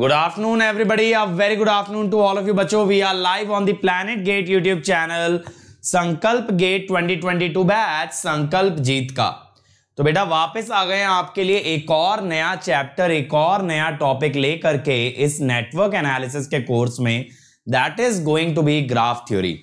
Good afternoon everybody a very good afternoon to all of you बच्चों, we are live on the Planet GATE YouTube channel Sankalp GATE 2022 batch Sankalp जीत का तो बेटा वापस आ गए हैं आपके लिए एक और नया चैप्टर एक और नया टॉपिक लेकर के इस नेटवर्क एनालिसिस के कोर्स में that is going to be graph theory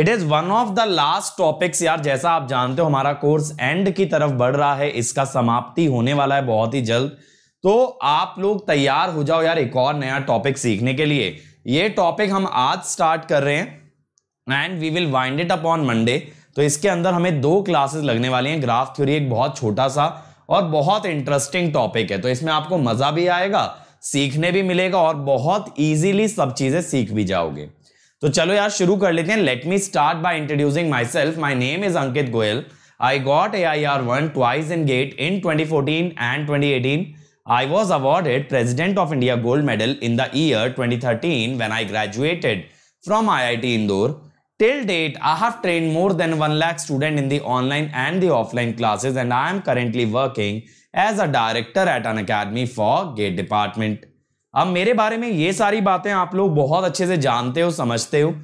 it is one of the last topics यार जैसा आप जानते हो हमारा कोर्स एंड की तरफ बढ़ रहा है इसका समाप्ति होने वाला है बहुत ही जल्द तो आप लोग तैयार हो जाओ यार एक और नया टॉपिक सीखने के लिए ये टॉपिक हम आज स्टार्ट कर रहे हैं and we will wind it up on Monday तो इसके अंदर हमें दो क्लासेस लगने वाली हैं ग्राफ थ्योरी एक बहुत छोटा सा और बहुत इंटरेस्टिंग टॉपिक है तो इसमें आपको मज़ा भी आएगा सीखने भी मिलेगा और बहुत ईजिली सब चीज़ें सीख भी जाओगे तो चलो यार शुरू कर लेते हैं let me start by introducing myself my name is Ankit Goyal I got A I R one twice in GATE in twenty and twenty eighteen I was awarded President of India Gold Medal in the year 2013 when I graduated from IIT Indore. Till date, I have trained more than 1 lakh students in the online and the offline classes and I am currently working as a director at an academy for gate department. अब मेरे बारे में ये सारी बातें आप लोग बहुत अच्छे से जानते हो समझते हो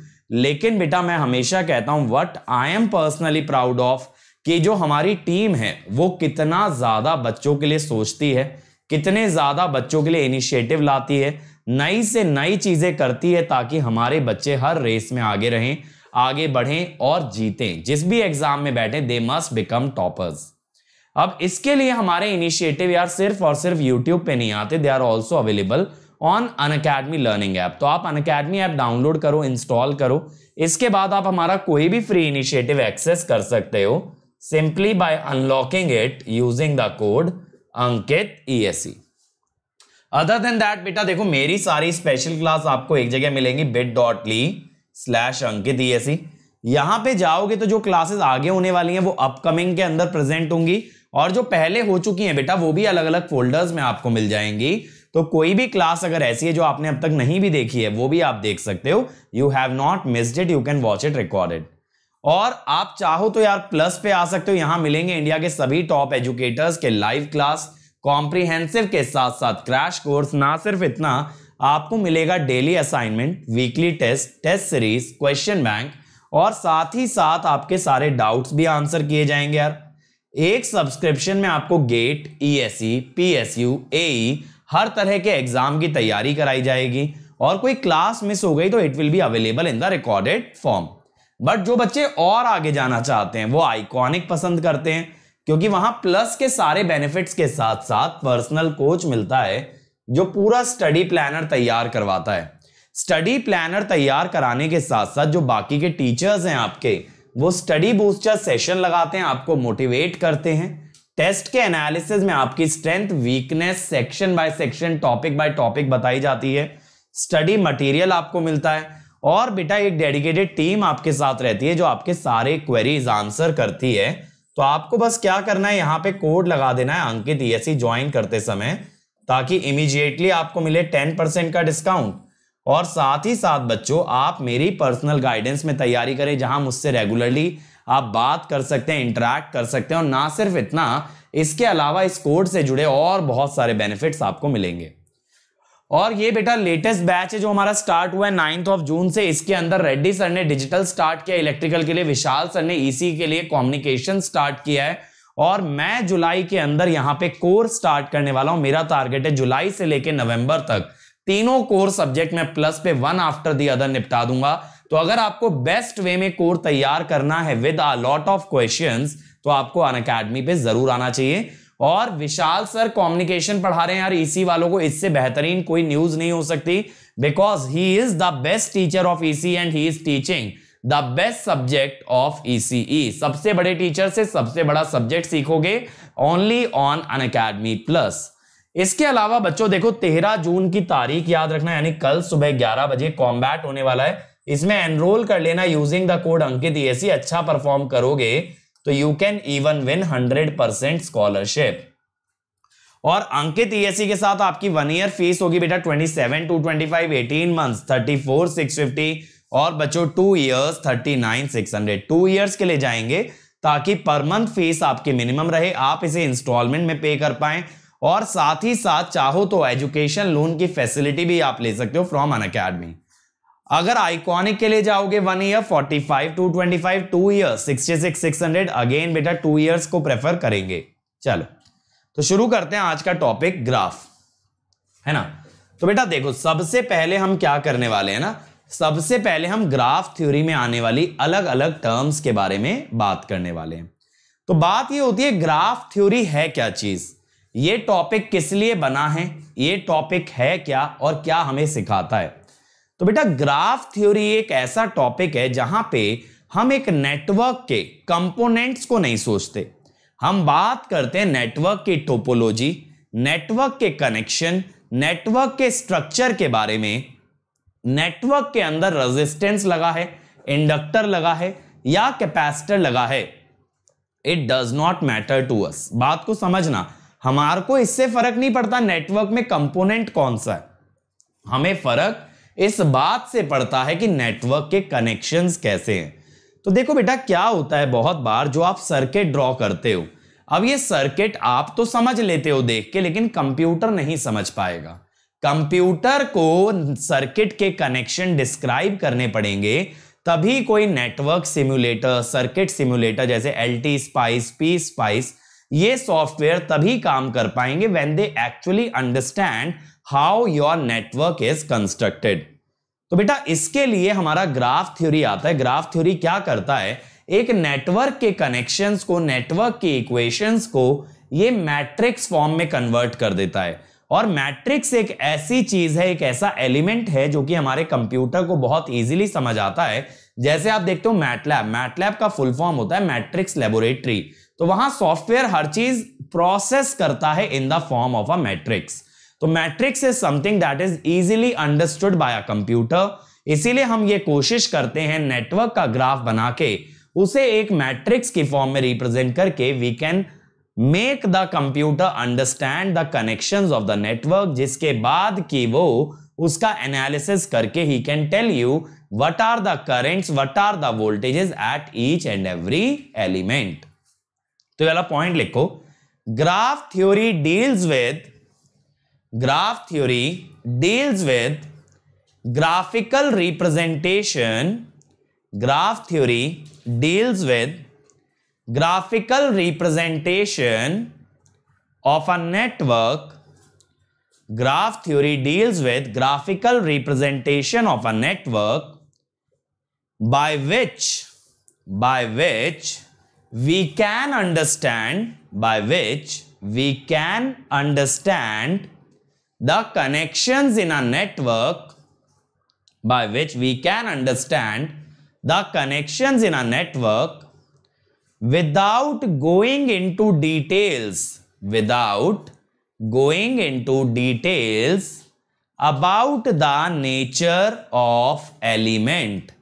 लेकिन बेटा मैं हमेशा कहता हूँ what I am personally proud of कि जो हमारी टीम है वो कितना ज़्यादा बच्चों के लिए सोचती है कितने ज़्यादा बच्चों के लिए इनिशिएटिव लाती है नई से नई चीज़ें करती है ताकि हमारे बच्चे हर रेस में आगे रहें आगे बढ़ें और जीतें जिस भी एग्ज़ाम में बैठें दे मस्ट बिकम टॉपर्स अब इसके लिए हमारे इनिशिएटिव यार सिर्फ और सिर्फ यूट्यूब पे नहीं आते they are also available on Unacademy learning app तो आप अन अकेडमी ऐप डाउनलोड करो इंस्टॉल करो इसके बाद आप हमारा कोई भी फ्री इनिशिएटिव एक्सेस कर सकते हो simply by unlocking it using the code Ankit ESC other than that बेटा देखो मेरी सारी स्पेशल क्लास आपको एक जगह मिलेंगी bit dot ly slash Ankit ESC e यहां पे जाओगे तो जो क्लासेस आगे होने वाली हैं वो अपकमिंग के अंदर प्रेजेंट होंगी और जो पहले हो चुकी हैं बेटा वो भी अलग अलग फोल्डर्स में आपको मिल जाएंगी तो कोई भी क्लास अगर ऐसी है जो आपने अब तक नहीं भी देखी है वो भी आप देख सकते हो you have not missed it you can watch it recorded और आप चाहो तो यार प्लस पे आ सकते हो यहां मिलेंगे इंडिया के सभी टॉप एजुकेटर्स के लाइव क्लास कॉम्प्रिहेंसिव के साथ साथ क्रैश कोर्स ना सिर्फ इतना आपको मिलेगा daily assignment weekly test test series question bank और साथ ही साथ आपके सारे डाउट्स भी आंसर किए जाएंगे यार एक सब्सक्रिप्शन में आपको गेट एस यू ए हर तरह के एग्जाम की तैयारी कराई जाएगी और कोई क्लास मिस हो गई तो it will be available in the recorded form but जो बच्चे और आगे जाना चाहते हैं वो आइकॉनिक पसंद करते हैं क्योंकि वहां प्लस के सारे बेनिफिट्स के साथ साथ पर्सनल कोच मिलता है जो पूरा स्टडी प्लानर तैयार करवाता है स्टडी प्लानर तैयार कराने के साथ साथ जो बाकी के टीचर्स हैं आपके वो स्टडी बूस्टर सेशन लगाते हैं आपको मोटिवेट करते हैं टेस्ट के एनालिसिस में आपकी strength weakness section by section topic by topic बताई जाती है स्टडी मटेरियल आपको मिलता है और बेटा एक डेडिकेटेड टीम आपके साथ रहती है जो आपके सारे क्वेरीज आंसर करती है तो आपको बस क्या करना है यहाँ पे कोड लगा देना है अंकित ईएससी e ज्वाइन करते समय ताकि इमीजिएटली आपको मिले टेन परसेंट का डिस्काउंट और साथ ही साथ बच्चों आप मेरी पर्सनल गाइडेंस में तैयारी करें जहां मुझसे रेगुलरली आप बात कर सकते हैं इंटरेक्ट कर सकते हैं और ना सिर्फ इतना इसके अलावा इस कोड से जुड़े और बहुत सारे बेनिफिट्स आपको मिलेंगे और ये बेटा लेटेस्ट बैच है जो हमारा स्टार्ट हुआ है नाइन्थ ऑफ जून से इसके अंदर रेड्डी सर ने डिजिटल स्टार्ट किया इलेक्ट्रिकल के लिए विशाल सर ने ईसी e के लिए कम्युनिकेशन स्टार्ट किया है और मैं जुलाई के अंदर यहाँ पे कोर्स स्टार्ट करने वाला हूँ मेरा टारगेट है जुलाई से लेकर नवंबर तक तीनों कोर सब्जेक्ट में प्लस पे वन आफ्टर दी अदर निपटा दूंगा तो अगर आपको बेस्ट वे में कोर तैयार करना है with a lot of questions तो आपको अन अकेडमी पे जरूर आना चाहिए और विशाल सर कम्युनिकेशन पढ़ा रहे हैं यार ईसी e वालों को इससे बेहतरीन कोई न्यूज नहीं हो सकती because he is the best teacher of EC and he is teaching the best subject of E सबसे बड़े टीचर से सबसे बड़ा सब्जेक्ट सीखोगे only on Unacademy plus इसके अलावा बच्चों देखो तेरह जून की तारीख याद रखना यानी कल सुबह ग्यारह बजे कॉम्बैट होने वाला है इसमें एनरोल कर लेना using the code Ankit AC अच्छा परफॉर्म करोगे तो you can even win hundred percent scholarship और अंकित ईएससी e के साथ आपकी वन ईयर फीस होगी बेटा twenty seven two twenty five eighteen month thirty four six fifty और बच्चों two years thirty nine six hundred two years के लिए जाएंगे ताकि पर मंथ फीस आपकी मिनिमम रहे आप इसे इंस्टॉलमेंट में पे कर पाए और साथ ही साथ चाहो तो एजुकेशन लोन की फैसिलिटी भी आप ले सकते हो फ्रॉम अन अकेडमी अगर आइकॉनिक के लिए जाओगे one year forty five two twenty five two year sixty six six hundred again बेटा टू ईयर्स को प्रेफर करेंगे चलो तो शुरू करते हैं आज का टॉपिक ग्राफ है ना तो बेटा देखो सबसे पहले हम क्या करने वाले हैं ना सबसे पहले हम ग्राफ थ्योरी में आने वाली अलग अलग टर्म्स के बारे में बात करने वाले हैं तो बात ये होती है ग्राफ थ्योरी है क्या चीज ये टॉपिक किस लिए बना है ये टॉपिक है क्या और क्या हमें सिखाता है तो बेटा ग्राफ थ्योरी एक ऐसा टॉपिक है जहां पे हम एक नेटवर्क के कंपोनेंट्स को नहीं सोचते हम बात करते हैं नेटवर्क की टोपोलॉजी नेटवर्क के कनेक्शन नेटवर्क के स्ट्रक्चर के बारे में नेटवर्क के अंदर रेजिस्टेंस लगा है इंडक्टर लगा है या कैपेसिटर लगा है it does not matter to us बात को समझना हमारे को इससे फर्क नहीं पड़ता नेटवर्क में कंपोनेंट कौन सा है हमें फर्क इस बात से पड़ता है कि नेटवर्क के कनेक्शंस कैसे हैं तो देखो बेटा क्या होता है बहुत बार जो आप सर्किट ड्रॉ करते हो अब ये सर्किट आप तो समझ लेते हो देख के लेकिन कंप्यूटर नहीं समझ पाएगा कंप्यूटर को सर्किट के कनेक्शन डिस्क्राइब करने पड़ेंगे तभी कोई नेटवर्क सिम्युलेटर सर्किट सिम्युलेटर जैसे L T spice P spice ये सॉफ्टवेयर तभी काम कर पाएंगे when they actually understand how your network is constructed तो बेटा इसके लिए हमारा ग्राफ थ्योरी आता है ग्राफ थ्योरी क्या करता है एक नेटवर्क के कनेक्शंस को नेटवर्क के इक्वेशंस को ये मैट्रिक्स फॉर्म में कन्वर्ट कर देता है और मैट्रिक्स एक ऐसी चीज है एक ऐसा एलिमेंट है जो कि हमारे कंप्यूटर को बहुत इजीली समझ आता है जैसे आप देखते हो मैटलैब मैटलैब का फुल फॉर्म होता है मैट्रिक्स लेबोरेटरी तो वहां सॉफ्टवेयर हर चीज प्रोसेस करता है in the form of a matrix तो matrix is something that is easily understood by a computer इसीलिए हम ये कोशिश करते हैं नेटवर्क का ग्राफ बना के उसे एक मैट्रिक्स की फॉर्म में रिप्रेजेंट करके we can make the computer understand the connections of the network जिसके बाद कि वो उसका एनालिसिस करके ही can tell you what are the currents what are the voltages at each and every element तो वाला पॉइंट लिखो graph theory deals with graph theory deals with graphical representation. Graph theory deals with graphical representation of a network. Graph theory deals with graphical representation of a network by which by which we can understand by which we can understand the connections in a network by which we can understand the connections in a network without going into details without going into details about the nature of element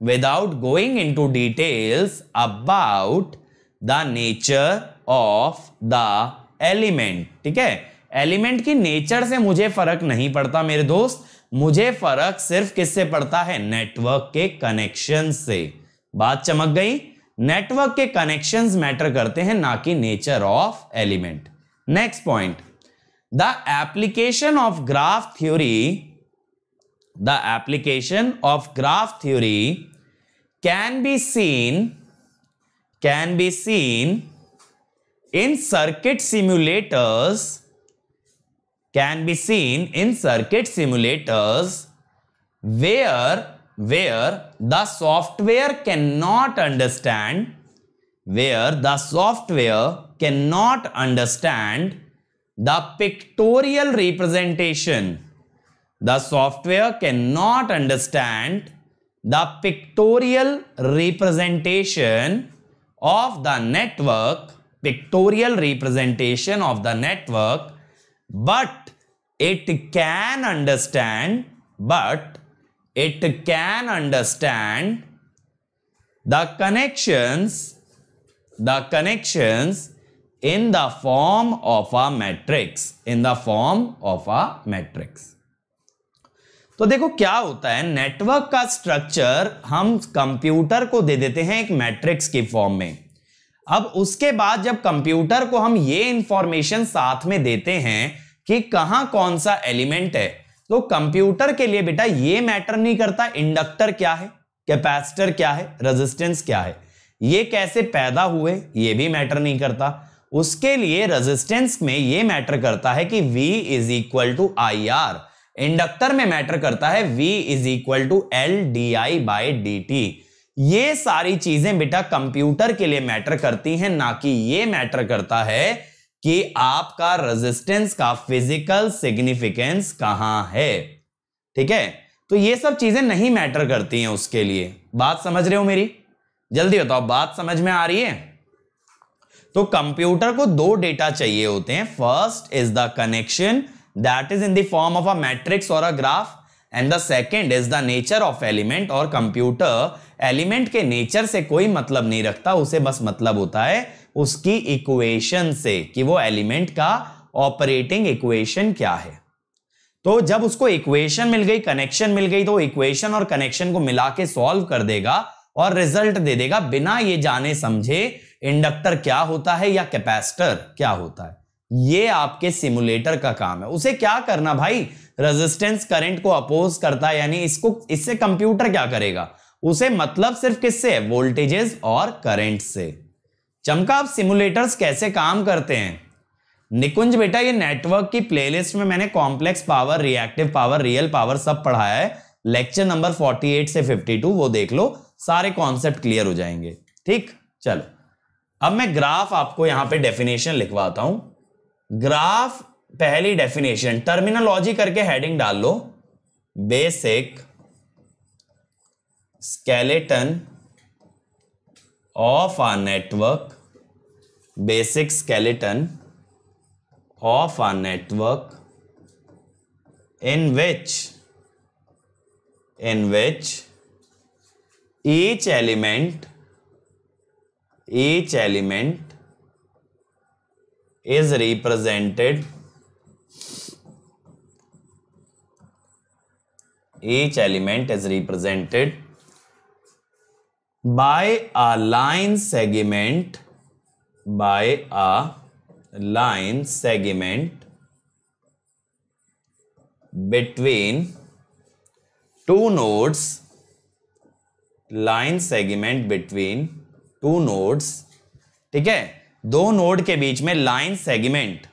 without going into details about the nature of the element ठीक है element की nature से मुझे फर्क नहीं पड़ता मेरे दोस्त मुझे फर्क सिर्फ किससे पड़ता है नेटवर्क के कनेक्शन से बात चमक गई नेटवर्क के कनेक्शन मैटर करते हैं ना कि nature of element next point the application of graph theory the application of graph theory can be seen can be seen in circuit simulators can be seen in circuit simulators where, where the software cannot understand, where the software cannot understand the pictorial representation. The software cannot understand the pictorial representation of the network, pictorial representation of the network but it can understand but it can understand the connections the connections in the form of a matrix in the form of a matrix तो देखो क्या होता है network का structure हम computer को दे देते हैं एक मैट्रिक्स के फॉर्म में अब उसके बाद जब कंप्यूटर को हम ये इंफॉर्मेशन साथ में देते हैं कि कहां कौन सा एलिमेंट है तो कंप्यूटर के लिए बेटा ये मैटर नहीं करता इंडक्टर क्या है कैपेसिटर क्या है रेजिस्टेंस क्या है ये कैसे पैदा हुए ये भी मैटर नहीं करता उसके लिए रेजिस्टेंस में ये मैटर करता है कि V is equal to I R inductor में मैटर करता है V is equal to L D I by D T ये सारी चीजें बेटा कंप्यूटर के लिए मैटर करती हैं ना कि ये मैटर करता है कि आपका रेजिस्टेंस का फिजिकल सिग्निफिकेंस कहां है ठीक है तो ये सब चीजें नहीं मैटर करती हैं उसके लिए बात समझ रहे हो मेरी जल्दी बताओ बात समझ में आ रही है तो कंप्यूटर को दो डेटा चाहिए होते हैं first is the connection that is in the form of a matrix और a graph and the second is the nature of element और कंप्यूटर एलिमेंट के नेचर से कोई मतलब नहीं रखता उसे बस मतलब होता है उसकी इक्वेशन से कि वो एलिमेंट का ऑपरेटिंग इक्वेशन क्या है तो जब उसको इक्वेशन मिल गई कनेक्शन मिल गई तो इक्वेशन और कनेक्शन को मिला के सॉल्व कर देगा और रिजल्ट दे देगा बिना ये जाने समझे इंडक्टर क्या होता है या कैपेसिटर क्या होता है ये आपके सिमुलेटर का काम है उसे क्या करना भाई रेजिस्टेंस करंट को अपोज करता है यानी इसको इससे कंप्यूटर क्या करेगा उसे मतलब सिर्फ किससे वोल्टेजेस और करंट से चमका आप सिमुलेटर्स कैसे काम करते हैं निकुंज बेटा ये नेटवर्क की प्लेलिस्ट में मैंने complex power reactive power real power सब पढ़ाया है लेक्चर नंबर 48 से 52 वो देख लो सारे कॉन्सेप्ट क्लियर हो जाएंगे ठीक चलो अब मैं ग्राफ आपको यहां पे डेफिनेशन लिखवाता हूं ग्राफ पहली डेफिनेशन टर्मिनोलॉजी करके हेडिंग डाल लो basic skeleton of a network basic skeleton of a network in which in which each element each element is represented each element is represented by a line segment by a line segment between two nodes line segment between two nodes ठीक है दो node के बीच में line segment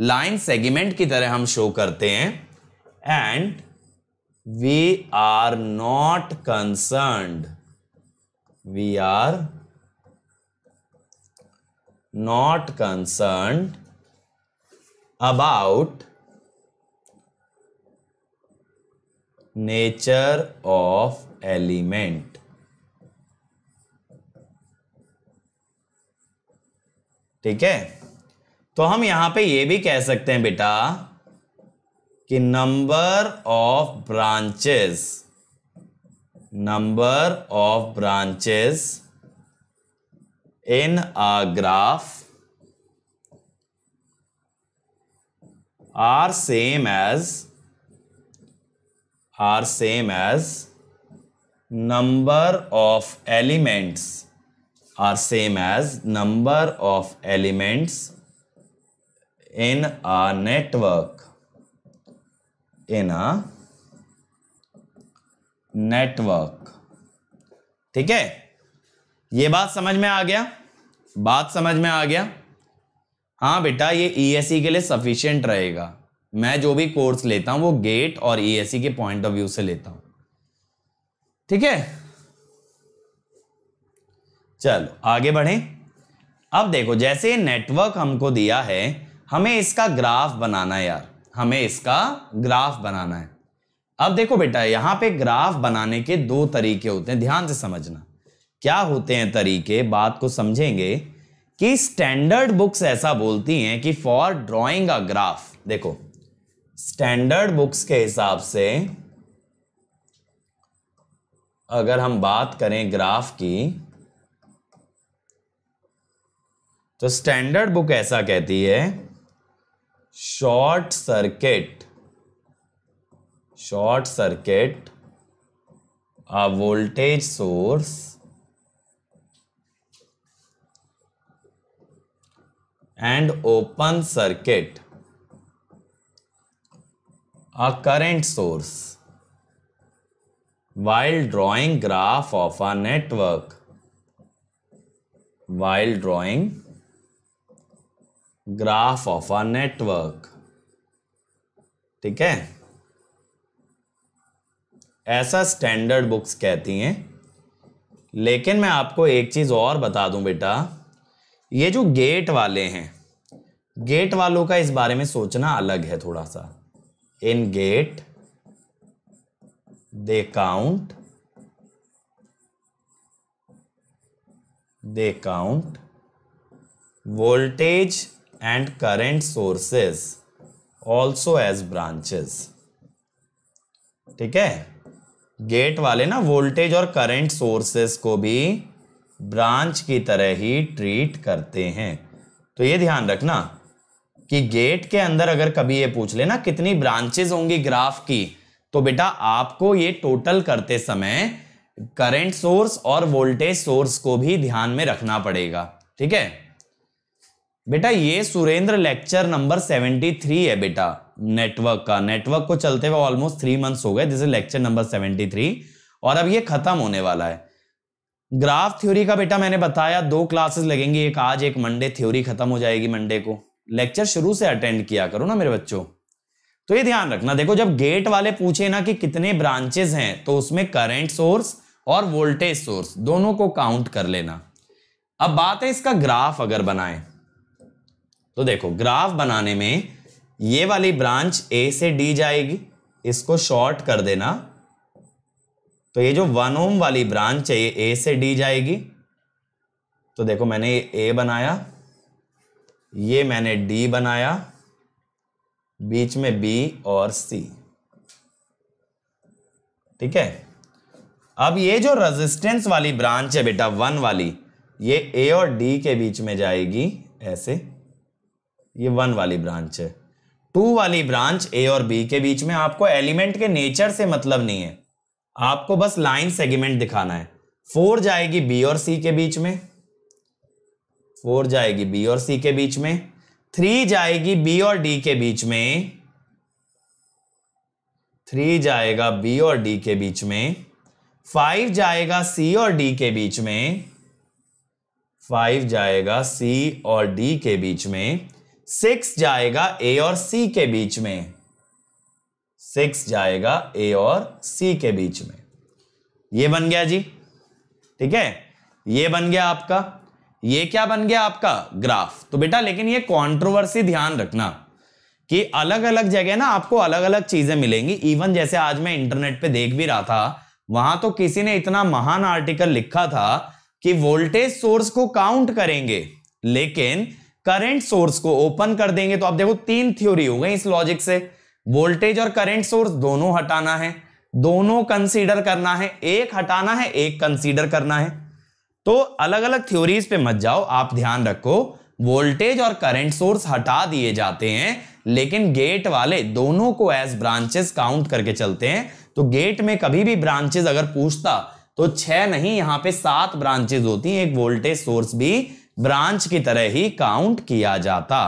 line segment की तरह हम show करते हैं and we are not concern we are not concern about nature of element ठीक है तो हम यहां पे ये भी कह सकते हैं बेटा कि number of branches number of branches in a graph are same as are same as number of elements are same as number of elements in a network in a network ठीक है ये बात समझ में आ गया बात समझ में आ गया हाँ बेटा ये ई e के लिए सफिशियंट रहेगा मैं जो भी कोर्स लेता हूँ वो गेट और ई e के पॉइंट ऑफ व्यू से लेता हूँ ठीक है चलो आगे बढ़े अब देखो जैसे नेटवर्क हमको दिया है हमें इसका ग्राफ बनाना है यार हमें इसका ग्राफ बनाना है अब देखो बेटा यहाँ पे ग्राफ बनाने के दो तरीके होते हैं ध्यान से समझना क्या होते हैं तरीके बात को समझेंगे कि स्टैंडर्ड बुक्स ऐसा बोलती हैं कि फॉर ड्राइंग अ ग्राफ देखो स्टैंडर्ड बुक्स के हिसाब से अगर हम बात करें ग्राफ की तो स्टैंडर्ड बुक ऐसा कहती है short circuit short circuit a voltage source and open circuit a current source while drawing graph of a network while drawing graph of a network ठीक है ऐसा स्टैंडर्ड बुक्स कहती हैं लेकिन मैं आपको एक चीज़ और बता दूं बेटा ये जो गेट वाले हैं गेट वालों का इस बारे में सोचना अलग है थोड़ा सा in GATE they count they count voltage and current sources also as branches ठीक है गेट वाले ना वोल्टेज और करंट सोर्सेस को भी ब्रांच की तरह ही ट्रीट करते हैं तो ये ध्यान रखना कि गेट के अंदर अगर कभी ये पूछ लेना कितनी ब्रांचेस होंगी ग्राफ की तो बेटा आपको ये टोटल करते समय करंट सोर्स और वोल्टेज सोर्स को भी ध्यान में रखना पड़ेगा ठीक है बेटा ये सुरेंद्र लेक्चर नंबर 73 है बेटा नेटवर्क का नेटवर्क को चलते हुए ऑलमोस्ट थ्री मंथ्स हो गए दिस इज लेक्चर नंबर 73 और अब ये खत्म होने वाला है ग्राफ थ्योरी का बेटा मैंने बताया दो क्लासेस लगेंगी एक आज एक मंडे थ्योरी खत्म हो जाएगी मंडे को लेक्चर शुरू से अटेंड किया करो ना मेरे बच्चों तो ये ध्यान रखना देखो जब गेट वाले पूछे ना कि कितने ब्रांचेस हैं तो उसमें करंट सोर्स और वोल्टेज सोर्स दोनों को काउंट कर लेना अब बात है इसका ग्राफ अगर बनाएं तो देखो ग्राफ बनाने में ये वाली ब्रांच ए से डी जाएगी इसको शॉर्ट कर देना तो ये जो वन ओम वाली ब्रांच है ये ए से डी जाएगी तो देखो मैंने ये ए बनाया ये मैंने डी बनाया बीच में बी और सी ठीक है अब ये जो रेजिस्टेंस वाली ब्रांच है बेटा वन वाली ये ए और डी के बीच में जाएगी ऐसे ये वन वाली ब्रांच है टू वाली ब्रांच ए और बी के बीच में आपको एलिमेंट के नेचर से मतलब नहीं है आपको बस लाइन सेगमेंट दिखाना है फोर जाएगी बी और सी के बीच में फोर जाएगी बी और सी के बीच में थ्री जाएगी बी और डी के बीच में थ्री जाएगा बी और डी के बीच में फाइव जाएगा सी और डी के बीच में फाइव जाएगा सी और डी के बीच में सिक्स जाएगा ए और सी के बीच में सिक्स जाएगा ए और सी के बीच में ये बन गया जी ठीक है ये बन गया आपका ये क्या बन गया आपका ग्राफ तो बेटा लेकिन ये कंट्रोवर्सी ध्यान रखना कि अलग अलग जगह ना आपको अलग अलग चीजें मिलेंगी इवन जैसे आज मैं इंटरनेट पे देख भी रहा था वहां तो किसी ने इतना महान आर्टिकल लिखा था कि वोल्टेज सोर्स को काउंट करेंगे लेकिन करंट सोर्स को ओपन कर देंगे तो आप देखो तीन थ्योरी हो गई इस लॉजिक से वोल्टेज और करंट सोर्स दोनों हटाना है दोनों कंसीडर करना है एक हटाना है एक कंसीडर करना है तो अलग अलग थ्योरीज पे मत जाओ आप ध्यान रखो वोल्टेज और करंट सोर्स हटा दिए जाते हैं लेकिन गेट वाले दोनों को एज ब्रांचेस काउंट करके चलते हैं तो गेट में कभी भी ब्रांचेस अगर पूछता तो छह नहीं यहां पे सात ब्रांचेस होती हैं एक वोल्टेज सोर्स भी ब्रांच की तरह ही काउंट किया जाता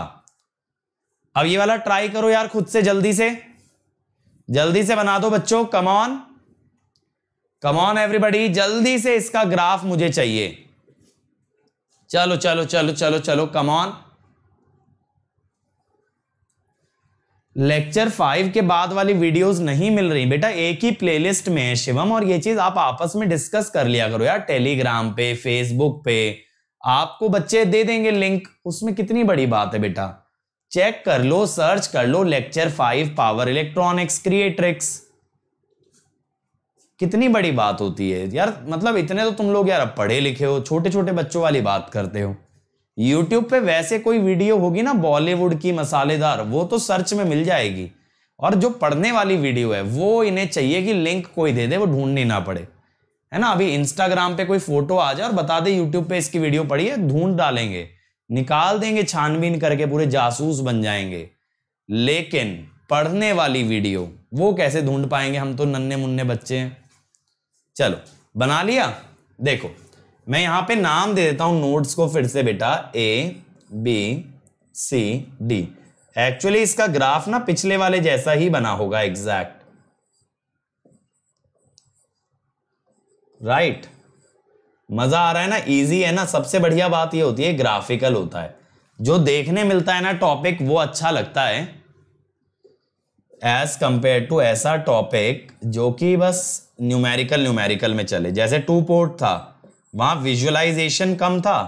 अब ये वाला ट्राई करो यार खुद से जल्दी से जल्दी से बना दो बच्चों कमॉन कमॉन एवरीबडी जल्दी से इसका ग्राफ मुझे चाहिए चलो चलो चलो चलो चलो कमॉन लेक्चर फाइव के बाद वाली वीडियोस नहीं मिल रही बेटा एक ही प्लेलिस्ट में है शिवम और ये चीज आप आपस में डिस्कस कर लिया करो यार टेलीग्राम पे फेसबुक पे आपको बच्चे दे देंगे लिंक उसमें कितनी बड़ी बात है बेटा चेक कर लो सर्च कर लो लेक्चर फाइव पावर इलेक्ट्रॉनिक्स क्रिएट्रिक्स कितनी बड़ी बात होती है यार मतलब इतने तो तुम लोग यार अब पढ़े लिखे हो छोटे छोटे बच्चों वाली बात करते हो YouTube पे वैसे कोई वीडियो होगी ना बॉलीवुड की मसालेदार वो तो सर्च में मिल जाएगी और जो पढ़ने वाली वीडियो है वो इन्हें चाहिए कि लिंक कोई दे दे वो ढूंढनी ना पड़े है ना अभी इंस्टाग्राम पे कोई फोटो आ जाए और बता दे यूट्यूब पे इसकी वीडियो पड़ी है ढूंढ डालेंगे निकाल देंगे छानबीन करके पूरे जासूस बन जाएंगे लेकिन पढ़ने वाली वीडियो वो कैसे ढूंढ पाएंगे हम तो नन्हे मुन्ने बच्चे हैं चलो बना लिया देखो मैं यहाँ पे नाम दे देता हूं नोट्स को फिर से बेटा A B C D actually इसका ग्राफ ना पिछले वाले जैसा ही बना होगा एग्जैक्ट राइट मजा आ रहा है ना इजी है ना सबसे बढ़िया बात ये होती है ग्राफिकल होता है जो देखने मिलता है ना टॉपिक वो अच्छा लगता है एज कंपेयर टू ऐसा टॉपिक जो कि बस न्यूमेरिकल न्यूमेरिकल में चले जैसे टू पोर्ट था वहां विजुअलाइजेशन कम था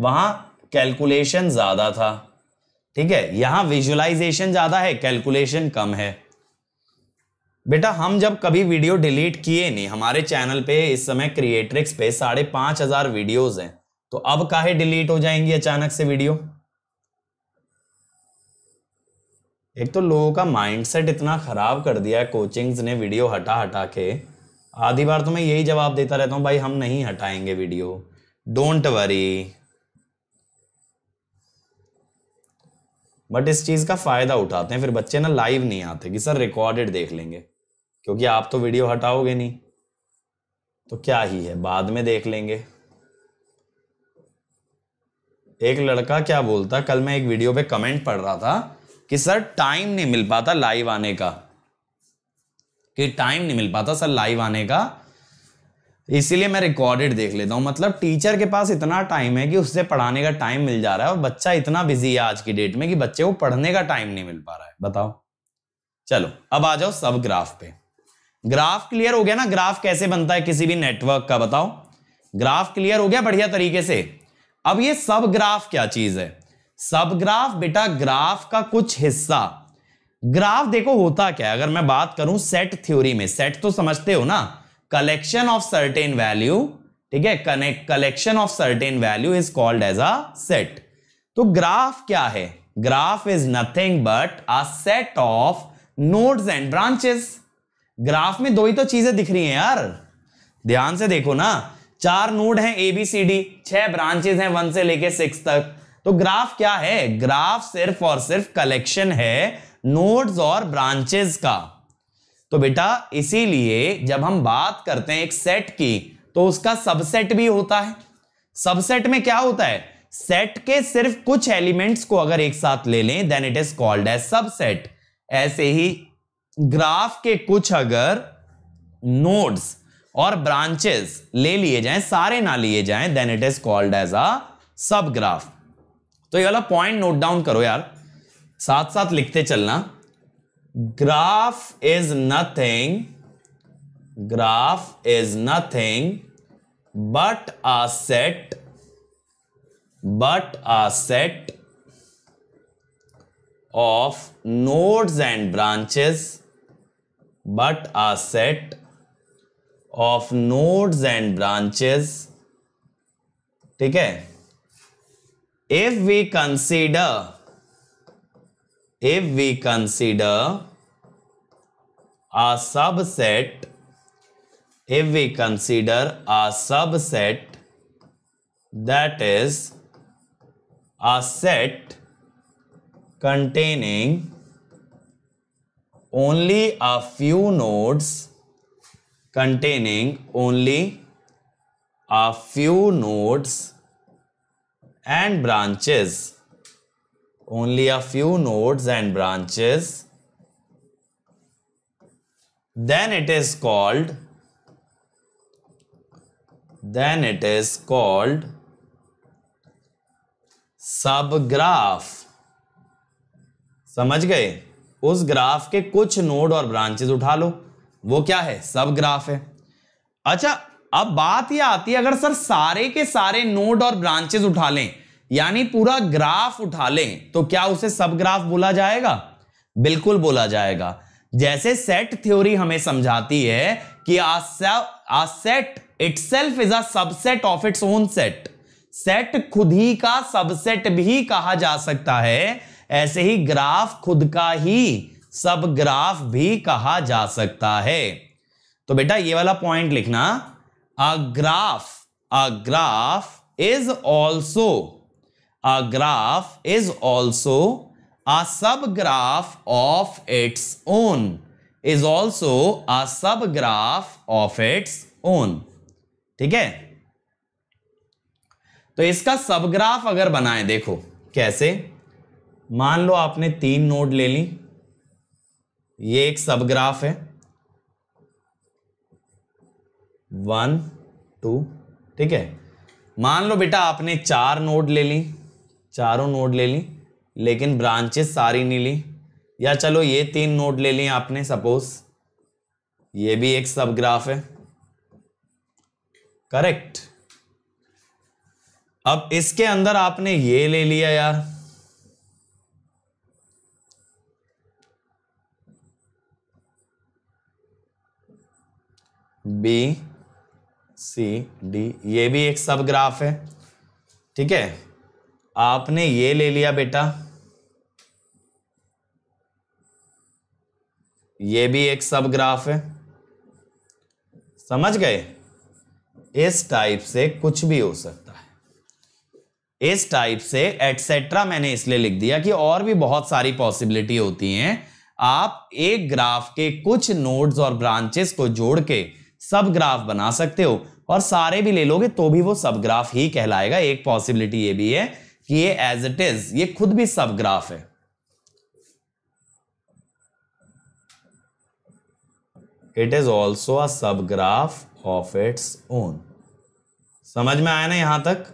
वहां कैलकुलेशन ज्यादा था ठीक है यहां विजुअलाइजेशन ज्यादा है कैलकुलेशन कम है बेटा हम जब कभी वीडियो डिलीट किए नहीं हमारे चैनल पे इस समय क्रिएट्रिक्स पे साढ़े पांच हजार वीडियोज हैं तो अब काहे डिलीट हो जाएंगी अचानक से वीडियो एक तो लोगों का माइंडसेट इतना खराब कर दिया है कोचिंग्स ने वीडियो हटा हटा के आधी बार तो मैं यही जवाब देता रहता हूँ भाई हम नहीं हटाएंगे वीडियो डोंट वरी बट इस चीज़ का फ़ायदा उठाते हैं फिर बच्चे ना लाइव नहीं आते कि सर रिकॉर्डेड देख लेंगे क्योंकि आप तो वीडियो हटाओगे नहीं तो क्या ही है बाद में देख लेंगे एक लड़का क्या बोलता कल मैं एक वीडियो पे कमेंट पढ़ रहा था कि सर टाइम नहीं मिल पाता लाइव आने का कि टाइम नहीं मिल पाता सर लाइव आने का इसीलिए मैं रिकॉर्डेड देख लेता हूं मतलब टीचर के पास इतना टाइम है कि उससे पढ़ाने का टाइम मिल जा रहा है और बच्चा इतना बिजी है आज की डेट में कि बच्चे को पढ़ने का टाइम नहीं मिल पा रहा है बताओ चलो अब आ जाओ सब ग्राफ पे ग्राफ क्लियर हो गया ना ग्राफ कैसे बनता है किसी भी नेटवर्क का बताओ ग्राफ क्लियर हो गया बढ़िया तरीके से अब ये सब ग्राफ क्या चीज है सब ग्राफ बेटा ग्राफ का कुछ हिस्सा ग्राफ देखो होता क्या है अगर मैं बात करूं सेट थ्योरी में सेट तो समझते हो ना कलेक्शन ऑफ सर्टेन वैल्यू ठीक है connect collection of certain value is called as a set तो ग्राफ क्या है graph is nothing but a set of nodes and branches graph में दो ही तो चीजें दिख रही हैं यार ध्यान से देखो ना चार नोड हैं ए बी सी डी छह ब्रांचेस हैं वन से लेके सिक्स तक तो ग्राफ क्या है ग्राफ सिर्फ और सिर्फ कलेक्शन है नोड्स और ब्रांचेस का तो बेटा इसीलिए जब हम बात करते हैं एक सेट की तो उसका सबसेट भी होता है सबसेट में क्या होता है सेट के सिर्फ कुछ एलिमेंट्स को अगर एक साथ ले लें then it is called as subset ऐसे ही ग्राफ के कुछ अगर नोड्स और ब्रांचेस ले लिए जाएं सारे ना लिए जाएं then it is called as a subgraph तो ये वाला पॉइंट नोट डाउन करो यार साथ साथ लिखते चलना graph is nothing graph is nothing but a set but a set of nodes and branches but a set of nodes and branches ठीक है if we consider if we consider a subset if we consider a subset that is a set containing only a few nodes containing only a few nodes and branches only a few nodes and branches then it is called then it is called subgraph समझ गए उस graph के कुछ node और branches उठा लो वो क्या है सब ग्राफ है अच्छा अब बात यह आती है अगर सर सारे के सारे नोड और ब्रांचेस उठा लें यानी पूरा ग्राफ उठा लें तो क्या उसे सब ग्राफ बोला जाएगा बिल्कुल बोला जाएगा जैसे सेट थ्योरी हमें समझाती है कि a set itself is a subset of its own set set खुद ही का सबसेट भी कहा जा सकता है ऐसे ही ग्राफ खुद का ही सब ग्राफ भी कहा जा सकता है तो बेटा ये वाला पॉइंट लिखना a graph a graph is also a graph is also a सब graph of its own is also a सब ग्राफ ऑफ इट्स ओन ठीक है तो इसका सब ग्राफ अगर बनाए देखो कैसे मान लो आपने तीन नोड ले ली ये एक सब ग्राफ है वन टू ठीक है मान लो बेटा आपने चार नोड ले ली चारों नोड ले ली लेकिन ब्रांचेस सारी नहीं ली या चलो ये तीन नोड ले ली आपने सपोज ये भी एक सब ग्राफ है करेक्ट अब इसके अंदर आपने ये ले लिया यार बी सी डी ये भी एक सब ग्राफ है ठीक है आपने ये ले लिया बेटा ये भी एक सब ग्राफ है समझ गए इस टाइप से कुछ भी हो सकता है इस टाइप से एटसेट्रा मैंने इसलिए लिख दिया कि और भी बहुत सारी पॉसिबिलिटी होती हैं आप एक ग्राफ के कुछ नोड्स और ब्रांचेस को जोड़ के सब ग्राफ बना सकते हो और सारे भी ले लोगे तो भी वो सब ग्राफ ही कहलाएगा एक पॉसिबिलिटी ये भी है कि ये एज इट इज ये खुद भी सब ग्राफ है इट इज ऑल्सो अ सब ग्राफ ऑफ इट्स ओन समझ में आया ना यहां तक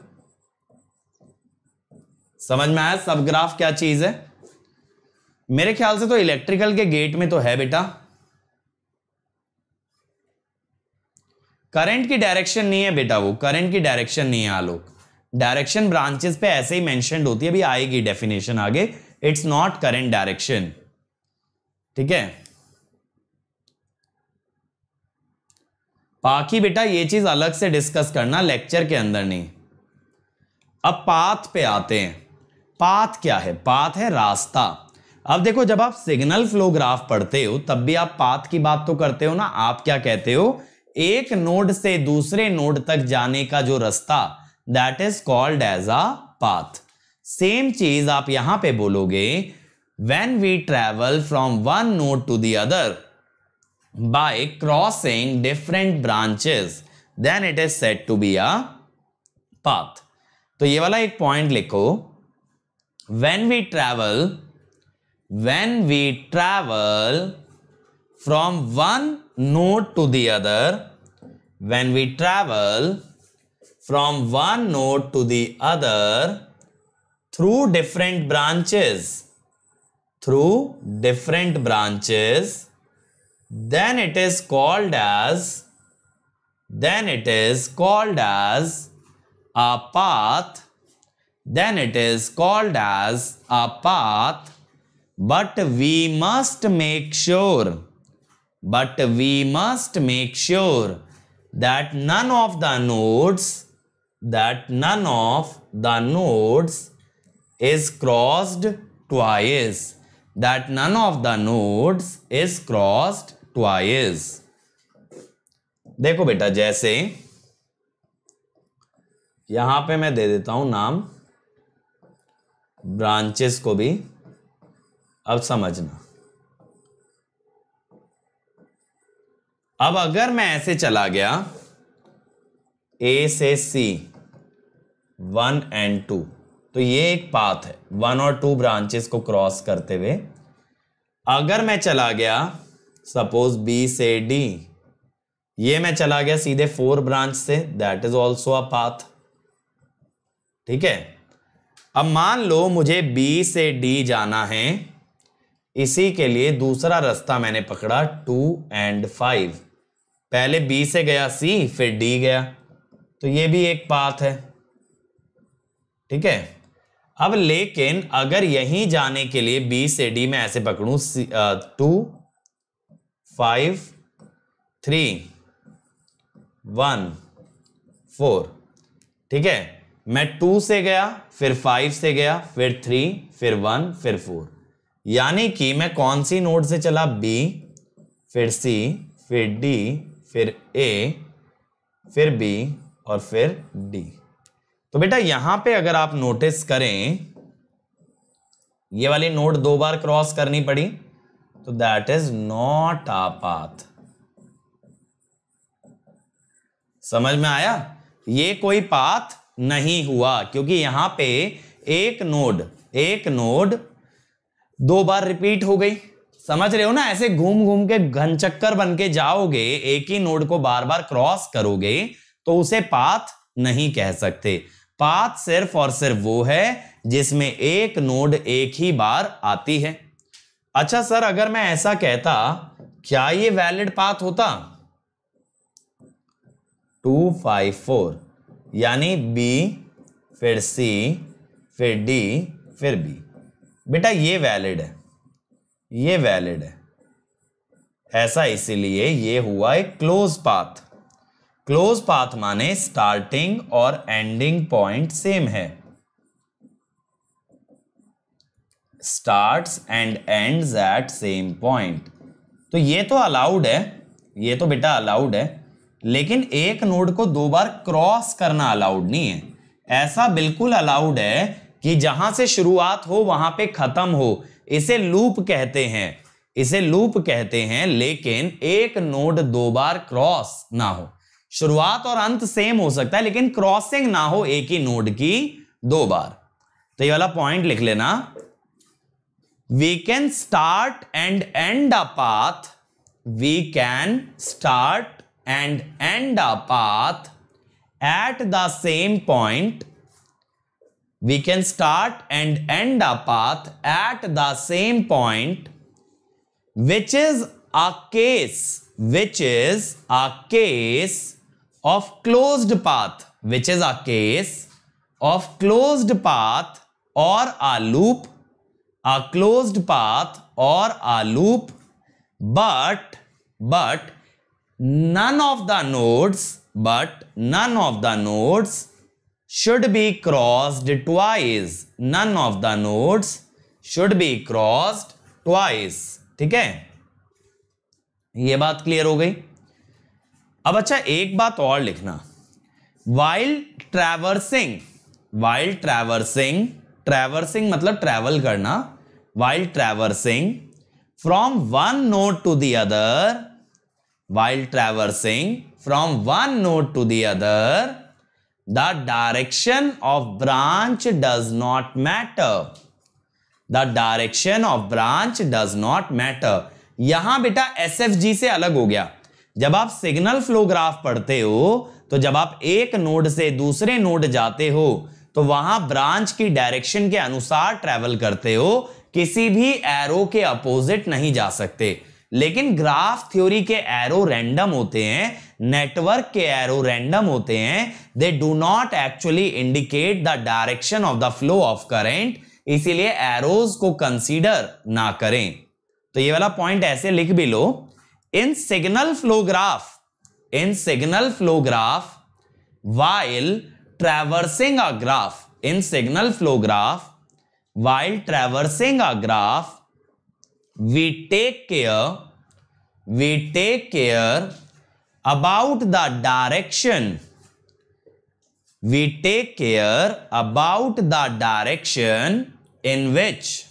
समझ में आया सब ग्राफ क्या चीज है मेरे ख्याल से तो इलेक्ट्रिकल के गेट में तो है बेटा करंट की डायरेक्शन नहीं है बेटा वो करंट की डायरेक्शन नहीं है आलोक डायरेक्शन ब्रांचेस पे ऐसे ही मेंशन होती है अभी आएगी डेफिनेशन आगे इट्स नॉट करंट डायरेक्शन ठीक है बाकी बेटा ये चीज अलग से डिस्कस करना लेक्चर के अंदर नहीं अब पाथ पे आते हैं पाथ क्या है पाथ है रास्ता अब देखो जब आप सिग्नल फ्लो ग्राफ पढ़ते हो तब भी आप पाथ की बात तो करते हो ना आप क्या कहते हो एक नोड से दूसरे नोड तक जाने का जो रास्ता that is called as a path same चीज आप यहां पे बोलोगे when we travel from one node to the other by crossing different branches then it is set to be a path तो ये वाला एक पॉइंट लिखो when we travel when we travel from one node to the other when we travel from one node to the other through different branches through different branches then it is called as then it is called as a path then it is called as a path but we must make sure but we must make sure that none of the nodes that none of the nodes is crossed twice that none of the nodes is crossed twice देखो बेटा जैसे यहां पे मैं दे देता हूं नाम branches को भी अब समझना अब अगर मैं ऐसे चला गया ए से सी वन एंड टू तो ये एक पाथ है वन और टू ब्रांचेस को क्रॉस करते हुए अगर मैं चला गया सपोज बी से डी ये मैं चला गया सीधे फोर ब्रांच से that is also a path ठीक है अब मान लो मुझे बी से डी जाना है इसी के लिए दूसरा रास्ता मैंने पकड़ा टू एंड फाइव पहले बी से गया सी फिर डी गया तो ये भी एक पाथ है ठीक है अब लेकिन अगर यहीं जाने के लिए बी से डी मैं ऐसे पकड़ू two five three one four ठीक है मैं टू से गया फिर फाइव से गया फिर थ्री फिर वन फिर फोर यानी कि मैं कौन सी नोड से चला बी फिर सी फिर डी फिर ए फिर बी और फिर डी तो बेटा यहां पे अगर आप नोटिस करें ये वाली नोट दो बार क्रॉस करनी पड़ी तो that is not a path समझ में आया ये कोई पाथ नहीं हुआ क्योंकि यहां पे एक नोड एक नोड दो बार रिपीट हो गई समझ रहे हो ना ऐसे घूम घूम के घन चक्कर बन के जाओगे एक ही नोड को बार बार क्रॉस करोगे तो उसे पाथ नहीं कह सकते पाथ सिर्फ और सिर्फ वो है जिसमें एक नोड एक ही बार आती है अच्छा सर अगर मैं ऐसा कहता क्या ये वैलिड पाथ होता टू फाइव फोर यानी बी फिर सी फिर डी फिर बी बेटा ये वैलिड है ये वैलिड है ऐसा इसीलिए ये हुआ एक क्लोज पाथ क्लोज पाथ माने स्टार्टिंग और एंडिंग पॉइंट सेम है starts and ends at same point तो ये तो अलाउड है ये तो बेटा अलाउड है लेकिन एक नोड को दो बार क्रॉस करना अलाउड नहीं है ऐसा बिल्कुल अलाउड है कि जहां से शुरुआत हो वहां पे खत्म हो इसे लूप कहते हैं इसे लूप कहते हैं लेकिन एक नोड दो बार क्रॉस ना हो शुरुआत और अंत सेम हो सकता है लेकिन क्रॉसिंग ना हो एक ही नोड की दो बार तो ये वाला पॉइंट लिख लेना we can start and end a path we can start and end a path at the same point we can start and end a path at the same point which is a case which is a case of closed path which is a case of closed path or a loop a closed path or a loop but but none of the nodes but none of the nodes should be crossed twice none of the nodes should be crossed twice ठीक है ये बात clear हो गई अब अच्छा एक बात और लिखना while traversing while traversing traversing मतलब ट्रैवल करना while traversing from one node to the other while traversing from one node to the other the direction of branch does not matter the direction of branch does not matter यहां बेटा S F G से अलग हो गया जब आप signal flow graph पढ़ते हो तो जब आप एक नोड से दूसरे नोड जाते हो तो वहां ब्रांच की डायरेक्शन के अनुसार ट्रेवल करते हो किसी भी एरो के अपोजिट नहीं जा सकते लेकिन ग्राफ थ्योरी के एरो रैंडम होते हैं नेटवर्क के एरो रैंडम होते हैं they do not actually indicate the direction of the flow of current इसीलिए एरोज को कंसीडर ना करें तो ये वाला पॉइंट ऐसे लिख भी लो in signal flow graph in signal flow graph traversing traversing graph in signal flow graph while traversing while traversing we take care we take care about the direction we take care about the direction in which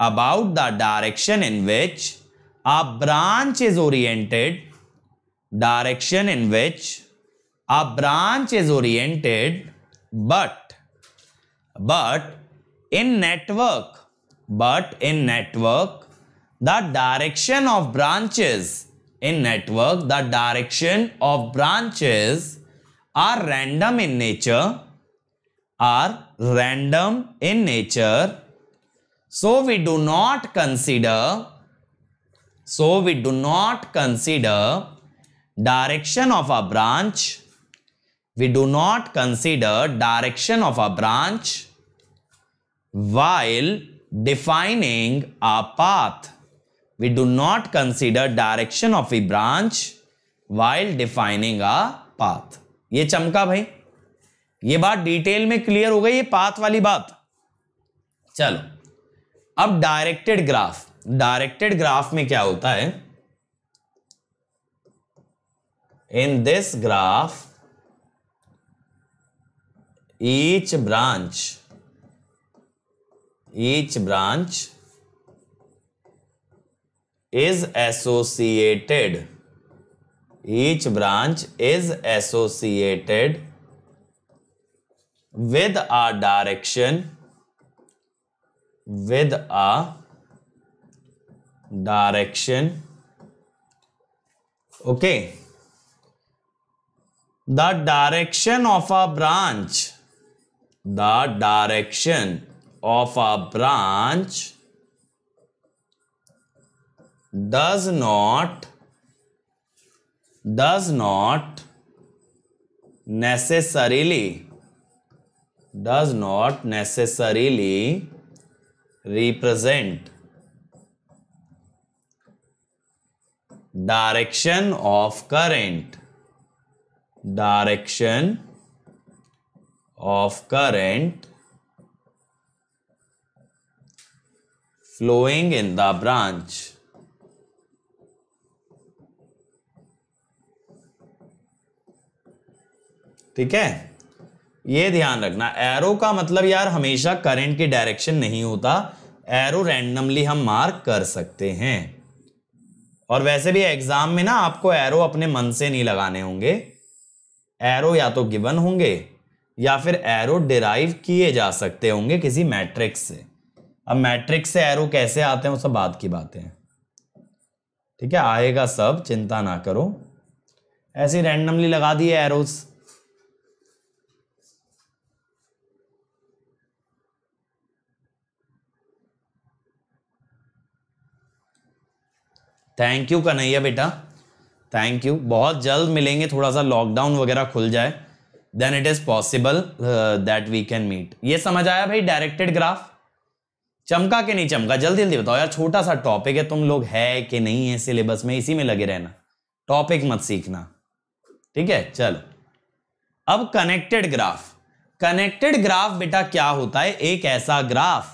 about the direction in which a branch is oriented direction in which a branch is oriented but but in network but in network the direction of branches in network the direction of branches are random in nature are random in nature so we do not consider so we do not consider direction of a branch we do not consider direction of a branch while defining a path we do not consider direction of a branch while defining a path ये चमका भाई ये बात detail में clear हो गई ये path वाली बात चलो अब डायरेक्टेड ग्राफ डायरेक्टेड ग्राफ में क्या होता है in this graph each branch each branch is associated each branch is associated with a direction with a direction okay the direction of a branch the direction of a branch does not does not necessarily does not necessarily represent direction of current direction of current flowing in the branch ठीक है ये ध्यान रखना arrow का मतलब यार हमेशा current की डायरेक्शन नहीं होता एरो रैंडमली हम मार्क कर सकते हैं और वैसे भी एग्जाम में ना आपको एरो अपने मन से नहीं लगाने होंगे एरो या तो गिवन होंगे या फिर एरो डिराइव किए जा सकते होंगे किसी मैट्रिक्स से अब मैट्रिक्स से एरो कैसे आते हैं वो सब बात की बातें हैं ठीक है आएगा सब चिंता ना करो ऐसे रैंडमली लगा दिए एरोज़ थैंक यू कन्हैया बेटा थैंक यू बहुत जल्द मिलेंगे थोड़ा सा लॉकडाउन वगैरह खुल जाए then it is possible that we can meet ये समझ आया भाई डायरेक्टेड ग्राफ चमका के नहीं चमका जल्दी जल्दी बताओ यार छोटा सा टॉपिक है तुम लोग है कि नहीं है सिलेबस में इसी में लगे रहना टॉपिक मत सीखना ठीक है चलो अब कनेक्टेड ग्राफ कनेक्टेड ग्राफ बेटा क्या होता है एक ऐसा ग्राफ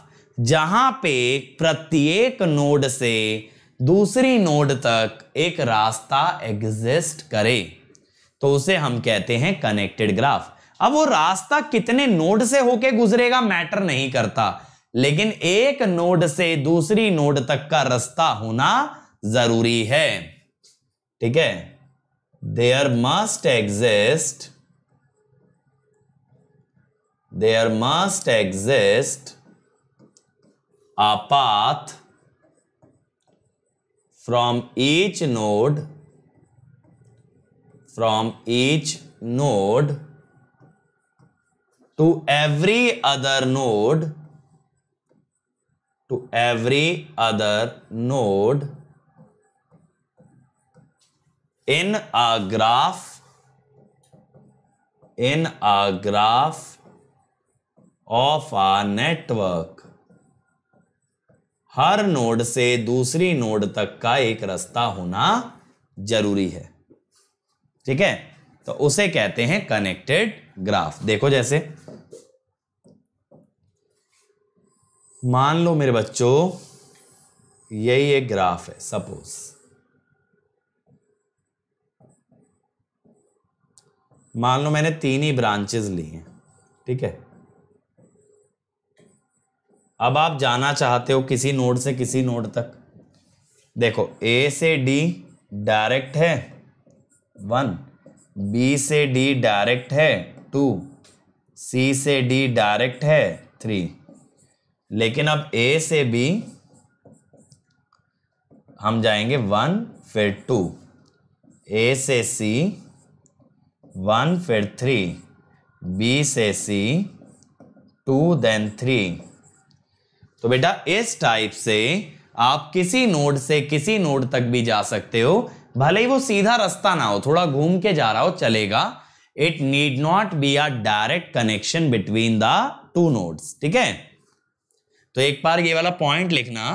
जहां पे प्रत्येक नोड से दूसरी नोड तक एक रास्ता एग्जिस्ट करे तो उसे हम कहते हैं कनेक्टेड ग्राफ अब वो रास्ता कितने नोड से होके गुजरेगा मैटर नहीं करता लेकिन एक नोड से दूसरी नोड तक का रास्ता होना जरूरी है ठीक है there must exist there must exist a path path from each node from each node to every other node to every other node in a graph in a graph of a network हर node से दूसरी node तक का एक रास्ता होना जरूरी है ठीक है तो उसे कहते हैं कनेक्टेड ग्राफ देखो जैसे मान लो मेरे बच्चों यही एक ग्राफ है सपोज मान लो मैंने तीन ही ब्रांचेस ली हैं ठीक है अब आप जाना चाहते हो किसी नोड से किसी नोड तक देखो ए से डी डायरेक्ट है वन बी से डी डायरेक्ट है टू सी से डी डायरेक्ट है थ्री लेकिन अब ए से बी हम जाएंगे वन फिर टू ए से सी वन फिर थ्री बी से सी टू देन थ्री तो बेटा इस टाइप से आप किसी नोड से किसी नोड तक भी जा सकते हो भले ही वो सीधा रास्ता ना हो थोड़ा घूम के जा रहा हो चलेगा it need not be a direct connection between the two nodes ठीक है तो एक बार ये वाला पॉइंट लिखना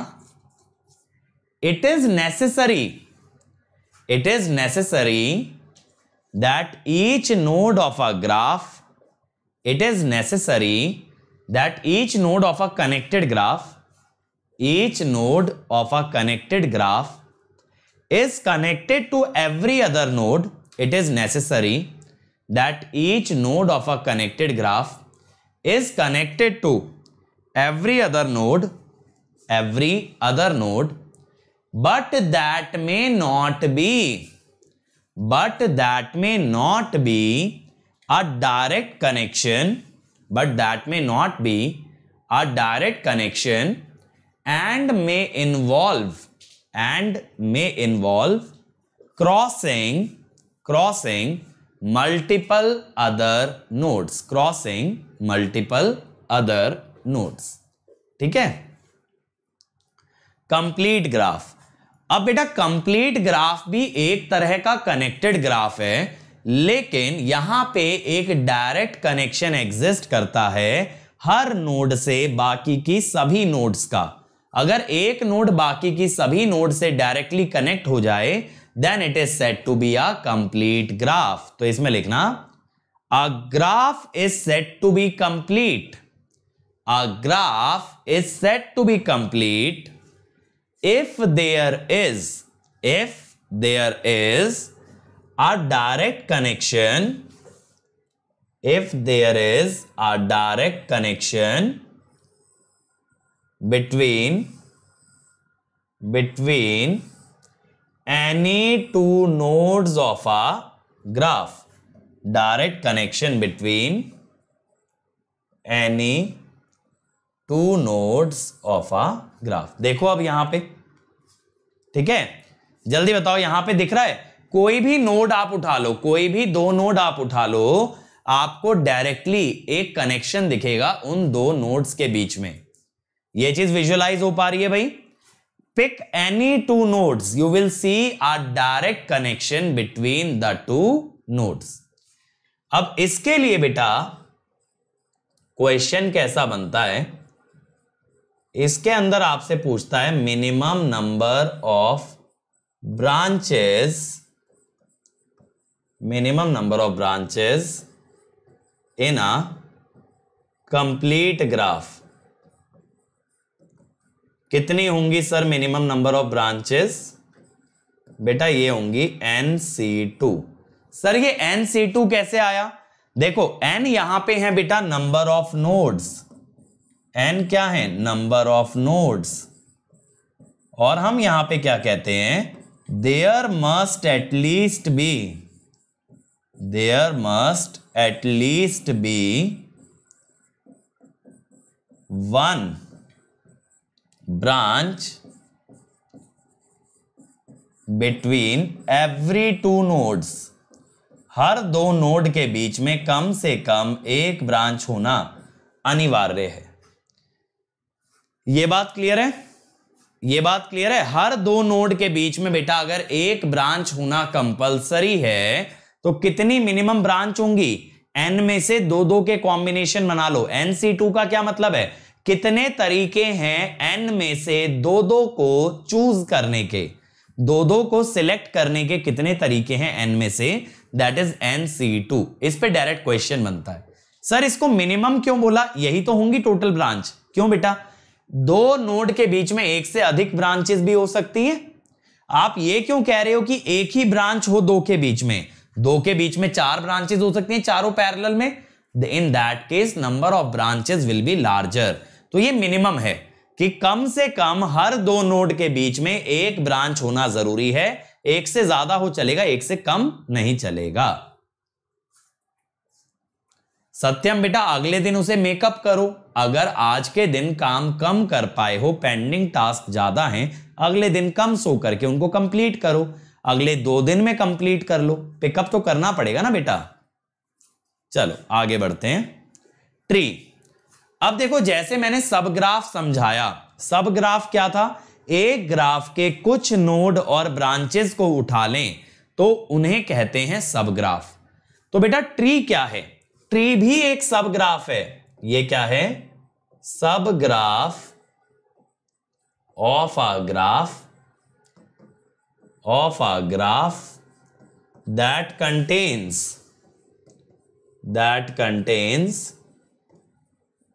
it is necessary it is necessary that each node of a graph it is necessary that each node of a connected graph each node of a connected graph is connected to every other node it is necessary that each node of a connected graph is connected to every other node every other node but that may not be but that may not be a direct connection but that may not be a direct connection and may involve and may involve crossing crossing multiple other nodes crossing multiple other nodes ठीक है complete graph अब बेटा complete graph भी एक तरह का connected graph है लेकिन यहां पे एक डायरेक्ट कनेक्शन एग्जिस्ट करता है हर नोड से बाकी की सभी नोड्स का अगर एक नोड बाकी की सभी नोड से डायरेक्टली कनेक्ट हो जाए then it is set to be a complete graph तो इसमें लिखना a graph is set to be complete a graph is set to be complete if there is if there is a direct connection if there is a direct connection between between any two nodes of a graph direct connection between any two nodes of a graph देखो अब यहां पे ठीक है जल्दी बताओ यहां पे दिख रहा है कोई भी नोड आप उठा लो कोई भी दो नोड आप उठा लो आपको डायरेक्टली एक कनेक्शन दिखेगा उन दो नोड्स के बीच में यह चीज विजुअलाइज हो पा रही है भाई pick any two nodes you will see a direct connection between the two nodes अब इसके लिए बेटा क्वेश्चन कैसा बनता है इसके अंदर आपसे पूछता है minimum number of branches minimum number of branches in a complete graph कितनी होंगी sir minimum number of branches बेटा ये होंगी एन सी टू सर ये एन सी टू कैसे आया देखो एन यहां पे है बेटा नंबर ऑफ नोड्स एन क्या है नंबर ऑफ नोड्स और हम यहां पे क्या कहते हैं there must at least be there must at least be one branch between every two nodes हर दो नोड के बीच में कम से कम एक ब्रांच होना अनिवार्य है ये बात क्लियर है ये बात क्लियर है हर दो नोड के बीच में बेटा अगर एक ब्रांच होना कंपलसरी है तो कितनी मिनिमम ब्रांच होंगी एन में से दो दो के कॉम्बिनेशन बना लो एन सी टू का क्या मतलब है कितने तरीके हैं एन में से दो दो को चूज करने के दो दो को सिलेक्ट करने के कितने तरीके हैं एन में से that is N C two इस पर डायरेक्ट क्वेश्चन बनता है सर इसको मिनिमम क्यों बोला यही तो होंगी टोटल ब्रांच क्यों बेटा दो नोड के बीच में एक से अधिक ब्रांचेस भी हो सकती हैं आप ये क्यों कह रहे हो कि एक ही ब्रांच हो दो के बीच में दो के बीच में चार ब्रांचेस हो सकती हैं चारों पैरेलल में in that case number of branches will be larger तो ये मिनिमम है कि कम से कम हर दो नोड के बीच में एक ब्रांच होना जरूरी है एक से ज्यादा हो चलेगा एक से कम नहीं चलेगा सत्यम बेटा अगले दिन उसे मेकअप करो अगर आज के दिन काम कम कर पाए हो पेंडिंग टास्क ज्यादा हैं अगले दिन कम सो करके उनको कंप्लीट करो अगले दो दिन में कंप्लीट कर लो पिकअप तो करना पड़ेगा ना बेटा चलो आगे बढ़ते हैं ट्री अब देखो जैसे मैंने सब ग्राफ समझाया सब ग्राफ क्या था एक ग्राफ के कुछ नोड और ब्रांचेस को उठा लें तो उन्हें कहते हैं सब ग्राफ तो बेटा ट्री क्या है ट्री भी एक सब ग्राफ है ये क्या है सब graph of a graph of a graph that contains that contains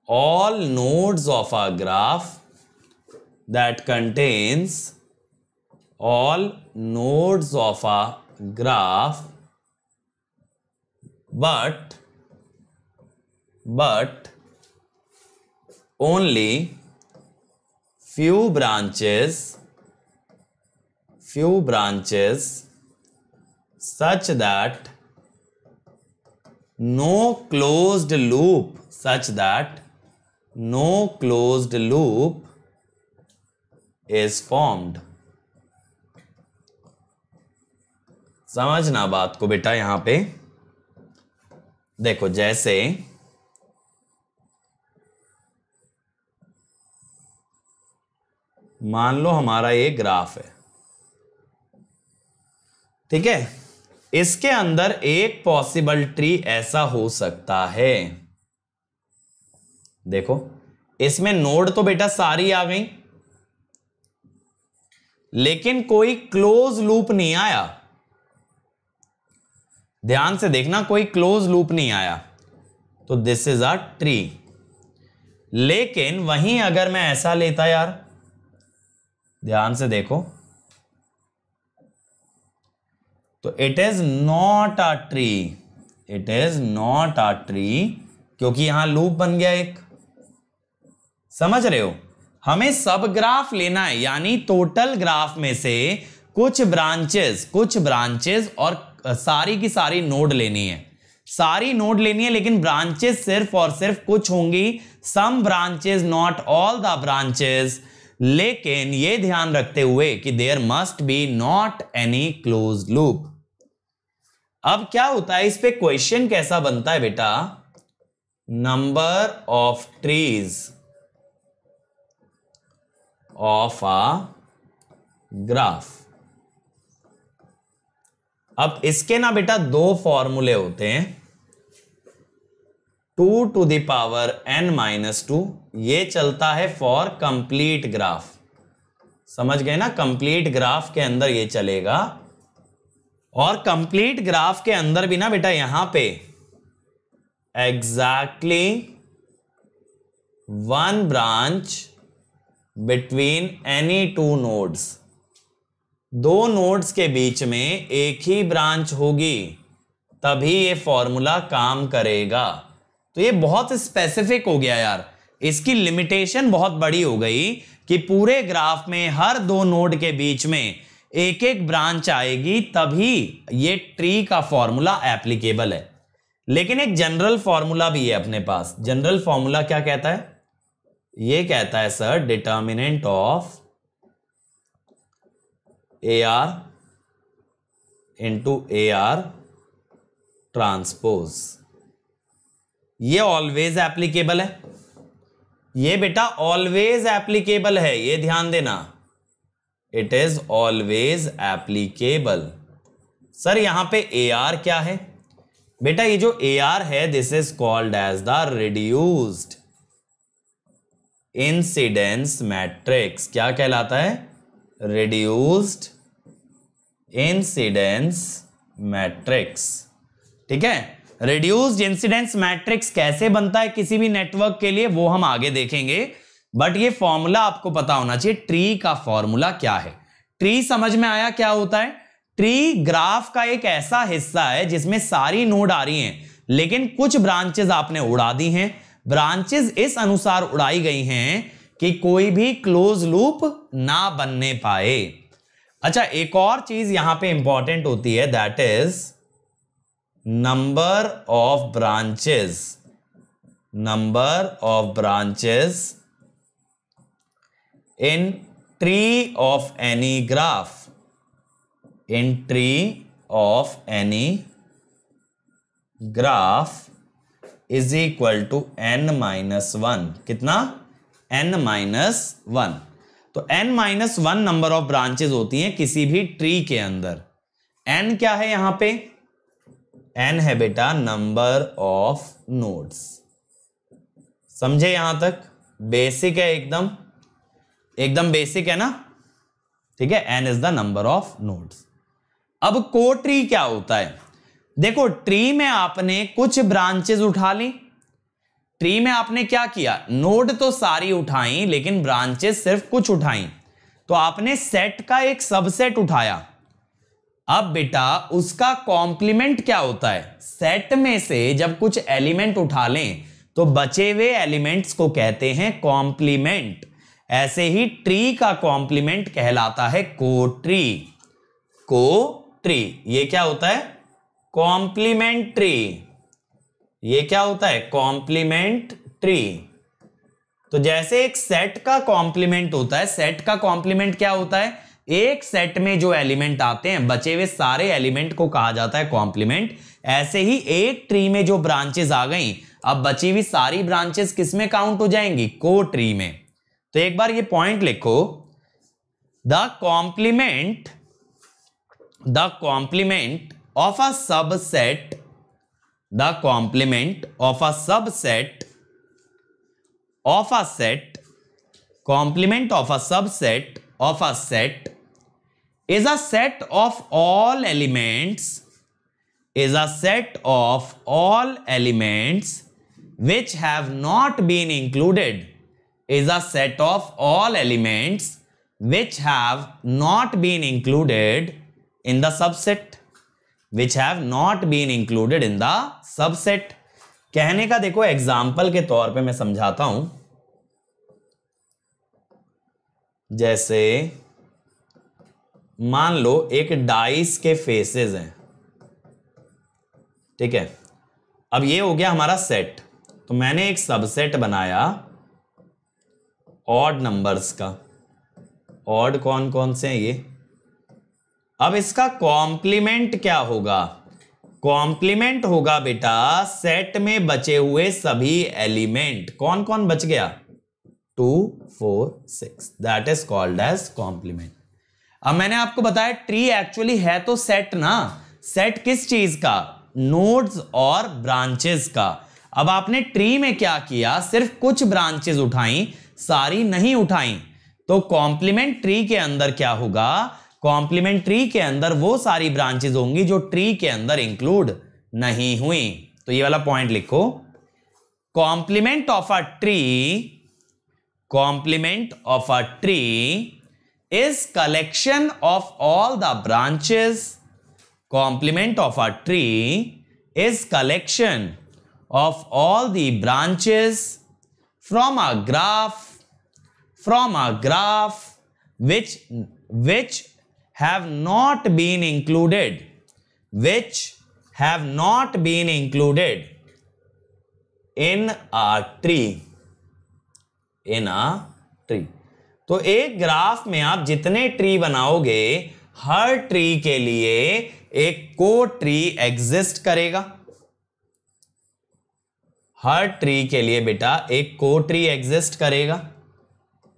all nodes of a graph that contains all nodes of a graph but but only few branches few branches such that no closed loop such that no closed loop is formed समझना बात को बेटा यहां पे देखो जैसे मान लो हमारा ये ग्राफ है ठीक है इसके अंदर एक पॉसिबल ट्री ऐसा हो सकता है देखो इसमें नोड तो बेटा सारी आ गई लेकिन कोई क्लोज लूप नहीं आया ध्यान से देखना कोई क्लोज लूप नहीं आया तो दिस इज अ ट्री लेकिन वहीं अगर मैं ऐसा लेता यार ध्यान से देखो तो it is not a tree it is not a tree क्योंकि यहां लूप बन गया एक समझ रहे हो हमें सब ग्राफ लेना है यानी टोटल ग्राफ में से कुछ ब्रांचेस कुछ ब्रांचेस और सारी की सारी नोड लेनी है सारी नोड लेनी है लेकिन ब्रांचेस सिर्फ और सिर्फ कुछ होंगी some branches not all the branches लेकिन ये ध्यान रखते हुए कि there must be not any close loop अब क्या होता है इस पे क्वेश्चन कैसा बनता है बेटा number of trees of a graph अब इसके ना बेटा दो फॉर्मूले होते हैं two to the power N minus two ये चलता है फॉर कंप्लीट ग्राफ समझ गए ना कंप्लीट ग्राफ के अंदर ये चलेगा और कंप्लीट ग्राफ के अंदर भी ना बेटा यहां पे exactly one branch between any two nodes दो नोड्स के बीच में एक ही ब्रांच होगी तभी ये फॉर्मूला काम करेगा तो ये बहुत स्पेसिफिक हो गया यार इसकी लिमिटेशन बहुत बड़ी हो गई कि पूरे ग्राफ में हर दो नोड के बीच में एक एक ब्रांच आएगी तभी ये ट्री का फॉर्मूला एप्लीकेबल है लेकिन एक जनरल फॉर्मूला भी है अपने पास जनरल फॉर्मूला क्या कहता है ये कहता है sir determinant of A R into A R transpose ये ऑलवेज एप्लीकेबल है ये बेटा ऑलवेज एप्लीकेबल है ये ध्यान देना it is always applicable sir यहां पे ए आर क्या है बेटा ये जो ए आर है this is called as the reduced incidence matrix क्या कहलाता है रिड्यूस्ड इंसिडेंस मैट्रिक्स ठीक है रिड्यूस्ड इंसिडेंस मैट्रिक्स कैसे बनता है किसी भी नेटवर्क के लिए वो हम आगे देखेंगे बट ये फॉर्मूला आपको पता होना चाहिए ट्री का फॉर्मूला क्या है ट्री समझ में आया क्या होता है ट्री ग्राफ का एक ऐसा हिस्सा है जिसमें सारी नोड आ रही हैं लेकिन कुछ ब्रांचेस आपने उड़ा दी हैं ब्रांचेस इस अनुसार उड़ाई गई हैं कि कोई भी क्लोज लूप ना बनने पाए अच्छा एक और चीज यहां पे इंपॉर्टेंट होती है that is number of branches number of branches in tree of any graph in tree of any graph is equal to N minus one कितना एन माइनस वन तो N minus one number of branches होती हैं किसी भी tree के अंदर N क्या है यहां पे एन है बेटा नंबर ऑफ नोड्स समझे यहां तक बेसिक है एकदम एकदम बेसिक है ना ठीक है N is the number of nodes अब को ट्री क्या होता है देखो ट्री में आपने कुछ ब्रांचेस उठा ली ट्री में आपने क्या किया नोड तो सारी उठाई लेकिन ब्रांचेस सिर्फ कुछ उठाई तो आपने सेट का एक सबसेट उठाया अब बेटा उसका कॉम्प्लीमेंट क्या होता है सेट में से जब कुछ एलिमेंट उठा लें तो बचे हुए एलिमेंट्स को कहते हैं कॉम्प्लीमेंट ऐसे ही ट्री का कॉम्प्लीमेंट कहलाता है को ट्री को ट्री ये क्या होता है कॉम्प्लीमेंट्री ये क्या होता है कॉम्प्लीमेंट ट्री तो जैसे एक सेट का कॉम्प्लीमेंट होता है सेट का कॉम्प्लीमेंट क्या होता है एक सेट में जो एलिमेंट आते हैं बचे हुए सारे एलिमेंट को कहा जाता है कॉम्प्लीमेंट ऐसे ही एक ट्री में जो ब्रांचेस आ गई अब बची हुई सारी ब्रांचेस किस में काउंट हो जाएंगी को ट्री में तो एक बार ये पॉइंट लिखो the complement the complement of a subset the complement of a subset of a set complement of a subset of a set is a set of all elements is a set of all elements which have not been included is a set of all elements which have not been included in the subset which have not been included in the subset कहने का देखो example के तौर पे मैं समझाता हूं जैसे मान लो एक डाइस के फेसेस हैं ठीक है अब ये हो गया हमारा सेट तो मैंने एक सबसेट बनाया ऑड नंबर्स का ऑड कौन कौन से हैं ये अब इसका कॉम्प्लीमेंट क्या होगा कॉम्प्लीमेंट होगा बेटा सेट में बचे हुए सभी एलिमेंट कौन कौन बच गया two four six that is called as complement अब मैंने आपको बताया ट्री एक्चुअली है तो सेट ना सेट किस चीज का नोड्स और ब्रांचेस का अब आपने ट्री में क्या किया सिर्फ कुछ ब्रांचेस उठाई सारी नहीं उठाई तो कॉम्प्लीमेंट ट्री के अंदर क्या होगा कॉम्प्लीमेंट ट्री के अंदर वो सारी ब्रांचेज होंगी जो ट्री के अंदर इंक्लूड नहीं हुई तो ये वाला पॉइंट लिखो complement of a tree complement of a tree is collection of all the branches complement of a tree is collection of all the branches from a graph from a graph which, which have not been included, which have not been included in a tree. In a tree. तो एक graph में आप जितने tree बनाओगे हर tree के लिए एक को ट्री एग्जिस्ट करेगा हर ट्री के लिए बेटा एक को ट्री एग्जिस्ट करेगा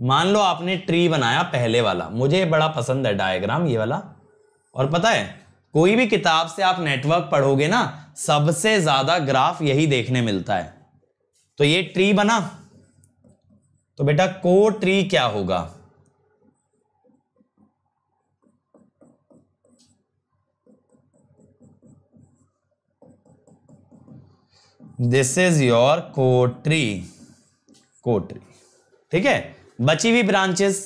मान लो आपने ट्री बनाया पहले वाला मुझे बड़ा पसंद है डायग्राम ये वाला और पता है कोई भी किताब से आप नेटवर्क पढ़ोगे ना सबसे ज्यादा ग्राफ यही देखने मिलता है तो ये ट्री बना तो बेटा को ट्री क्या होगा this is your cotree cotree ठीक है बची हुई ब्रांचेस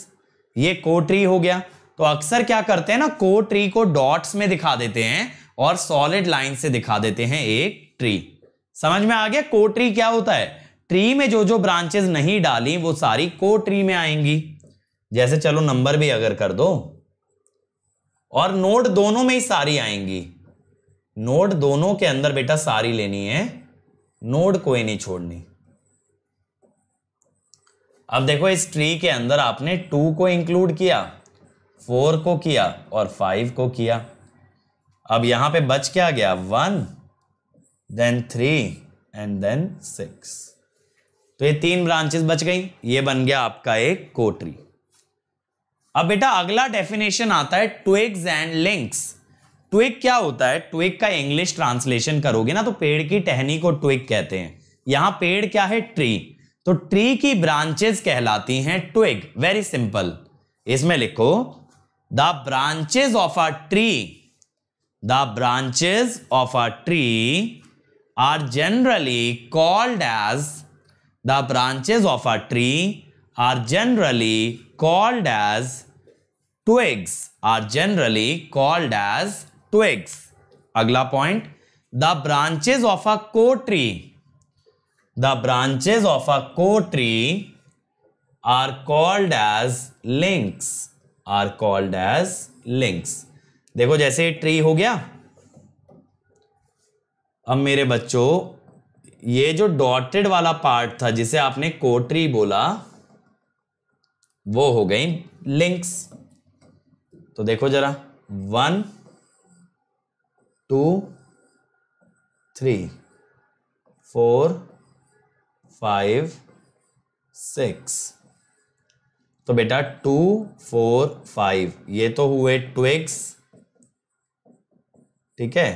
ये को ट्री हो गया तो अक्सर क्या करते हैं ना को ट्री को डॉट्स में दिखा देते हैं और सॉलिड लाइन से दिखा देते हैं एक ट्री समझ में आ गया को ट्री क्या होता है ट्री में जो जो ब्रांचेस नहीं डाली वो सारी को ट्री में आएंगी जैसे चलो नंबर भी अगर कर दो और नोड दोनों में ही सारी आएंगी नोड दोनों के अंदर बेटा सारी लेनी है नोड कोई नहीं छोड़नी अब देखो इस ट्री के अंदर आपने टू को इंक्लूड किया फोर को किया और फाइव को किया अब यहां पे बच क्या गया one then three and then six तो ये तीन ब्रांचेस बच गई ये बन गया आपका एक कोटरी अब बेटा अगला डेफिनेशन आता है ट्विग्स एंड लिंक्स ट्विक क्या होता है ट्विक का इंग्लिश ट्रांसलेशन करोगे ना तो पेड़ की टहनी को ट्विक कहते हैं यहां पेड़ क्या है ट्री तो ट्री की ब्रांचेस कहलाती हैं ट्विग वेरी सिंपल इसमें लिखो the branches of a tree the branches of a tree are generally called as the branches of a tree are generally called as twigs are generally called as twigs अगला point the branches of a cotree The branches of a co-tree are called as links. Are called as links. देखो जैसे tree हो गया अब मेरे बच्चों ये जो डॉटेड वाला पार्ट था जिसे आपने कोट्री बोला वो हो गई लिंक्स तो देखो जरा one two three four five six तो बेटा टू फोर फाइव ये तो हुए ट्विक्स ठीक है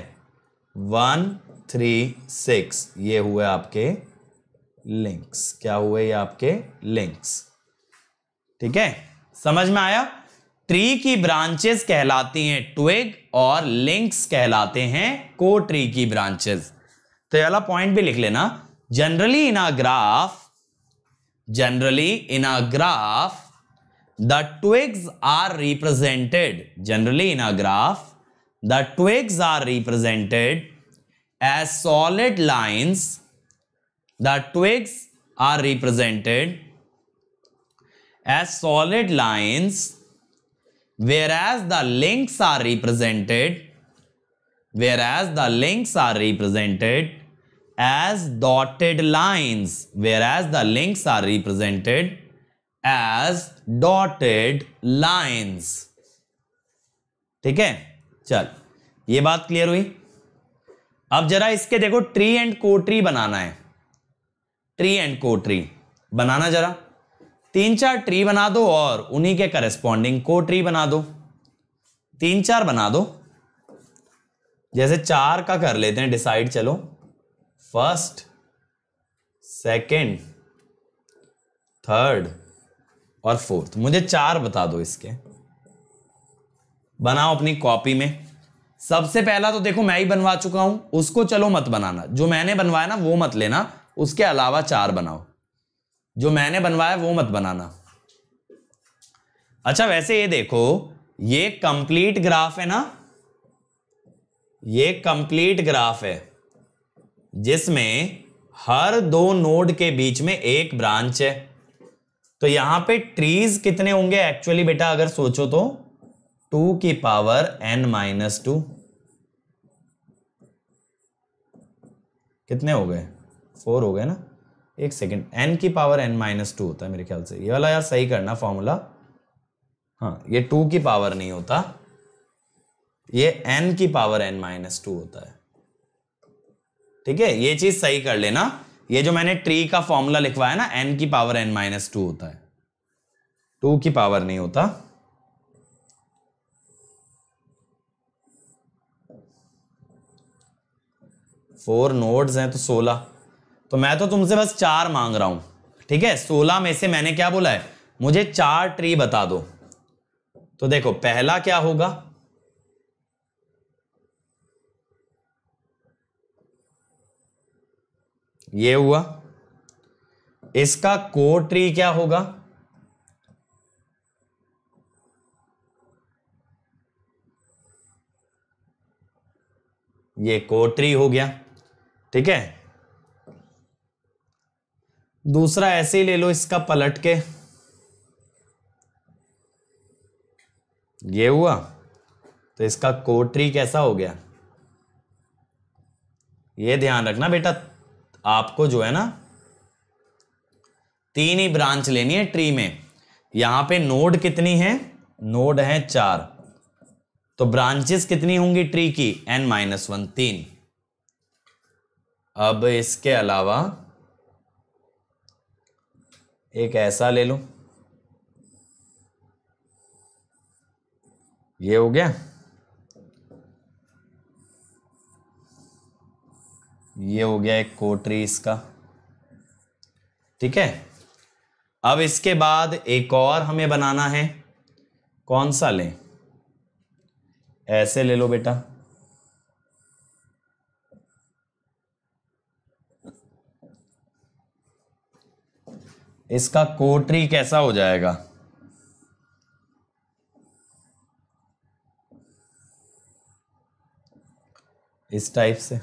वन थ्री सिक्स ये हुए आपके लिंक्स क्या हुए ये आपके लिंक्स ठीक है समझ में आया ट्री की ब्रांचेस कहलाती हैं ट्विग और लिंक्स कहलाते हैं को ट्री की ब्रांचेस तो ये वाला पॉइंट भी लिख लेना Generally in a graph, generally in a graph, the twigs are represented. Generally in a graph, the twigs are represented as solid lines. The twigs are represented as solid lines whereas the links are represented whereas the links are represented as dotted lines whereas the links are represented as dotted lines ठीक है चल ये बात clear हुई अब जरा इसके देखो ट्री एंड कोट्री बनाना है ट्री एंड कोट्री बनाना जरा तीन चार ट्री बना दो और उन्हीं के करस्पॉन्डिंग कोट्री बना दो तीन चार बना दो जैसे चार का कर लेते हैं डिसाइड चलो फर्स्ट सेकंड थर्ड और फोर्थ मुझे चार बता दो इसके बनाओ अपनी कॉपी में सबसे पहला तो देखो मैं ही बनवा चुका हूं उसको चलो मत बनाना जो मैंने बनवाया ना वो मत लेना उसके अलावा चार बनाओ जो मैंने बनवाया वो मत बनाना अच्छा वैसे ये देखो ये कंप्लीट ग्राफ है ना ये कंप्लीट ग्राफ है जिसमें हर दो नोड के बीच में एक ब्रांच है तो यहां पे ट्रीज कितने होंगे एक्चुअली बेटा अगर सोचो तो टू की पावर एन माइनस टू कितने हो गए फोर हो गए ना एक सेकेंड एन की पावर एन माइनस टू होता है मेरे ख्याल से ये वाला यार सही करना फॉर्मूला हाँ ये टू की पावर नहीं होता ये एन की पावर एन माइनस टू होता है ठीक है ये चीज सही कर लेना ये जो मैंने ट्री का फॉर्मूला लिखवाया ना एन की पावर एन माइनस टू होता है टू की पावर नहीं होता फोर नोड्स हैं तो सोलह तो मैं तो तुमसे बस चार मांग रहा हूं ठीक है सोलह में से मैंने क्या बोला है मुझे चार ट्री बता दो तो देखो पहला क्या होगा ये हुआ इसका को ट्री क्या होगा ये को ट्री हो गया ठीक है दूसरा ऐसे ही ले लो इसका पलट के ये हुआ तो इसका कोट्री कैसा हो गया ये ध्यान रखना बेटा आपको जो है ना तीन ही ब्रांच लेनी है ट्री में यहां पे नोड कितनी है नोड है चार तो ब्रांचेस कितनी होंगी ट्री की एन माइनस वन तीन अब इसके अलावा एक ऐसा ले लो ये हो गया ये हो गया एक कोटरी इसका ठीक है अब इसके बाद एक और हमें बनाना है कौन सा लें ऐसे ले लो बेटा इसका कोटरी कैसा हो जाएगा इस टाइप से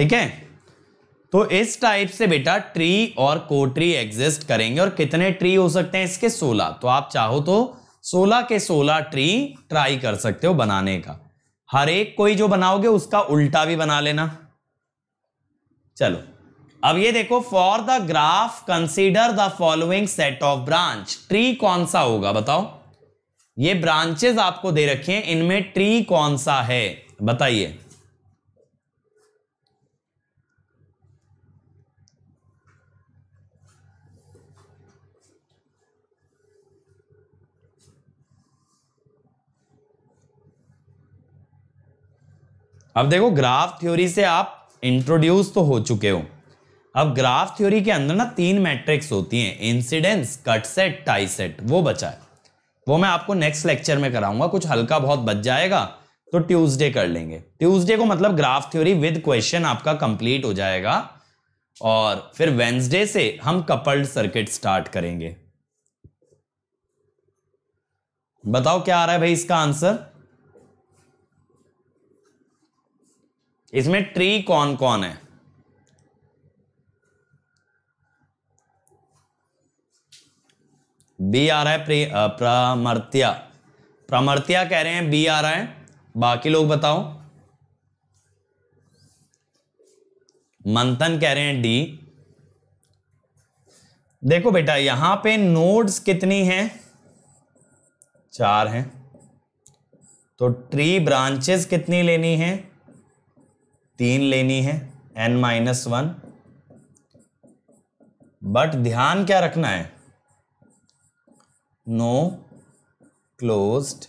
ठीक है तो इस टाइप से बेटा ट्री और कोट्री एग्जिस्ट करेंगे और कितने ट्री हो सकते हैं इसके 16 तो आप चाहो तो 16 के 16 ट्री ट्राई कर सकते हो बनाने का हर एक कोई जो बनाओगे उसका उल्टा भी बना लेना चलो अब ये देखो for the graph consider the following set of branch tree कौन सा होगा बताओ ये ब्रांचेस आपको दे रखी हैं इनमें ट्री कौन सा है बताइए अब देखो ग्राफ थ्योरी से आप इंट्रोड्यूस तो हो चुके हो अब ग्राफ थ्योरी के अंदर ना तीन मैट्रिक्स होती हैं incidence cut set tie set वो बचा है वो मैं आपको नेक्स्ट लेक्चर में कराऊंगा कुछ हल्का बहुत बच जाएगा तो ट्यूसडे कर लेंगे ट्यूसडे को मतलब ग्राफ थ्योरी विद क्वेश्चन आपका कंप्लीट हो जाएगा और फिर वेंसडे से हम कपल्ड सर्किट स्टार्ट करेंगे बताओ क्या आ रहा है भाई इसका आंसर इसमें ट्री कौन कौन है बी आ रहा है प्रामर्त्या प्रामर्त्या कह रहे हैं बी आ रहा है बाकी लोग बताओ मंथन कह रहे हैं डी देखो बेटा यहां पे नोड्स कितनी हैं चार हैं तो ट्री ब्रांचेस कितनी लेनी है तीन लेनी है एन माइनस वन बट ध्यान क्या रखना है नो क्लोज्ड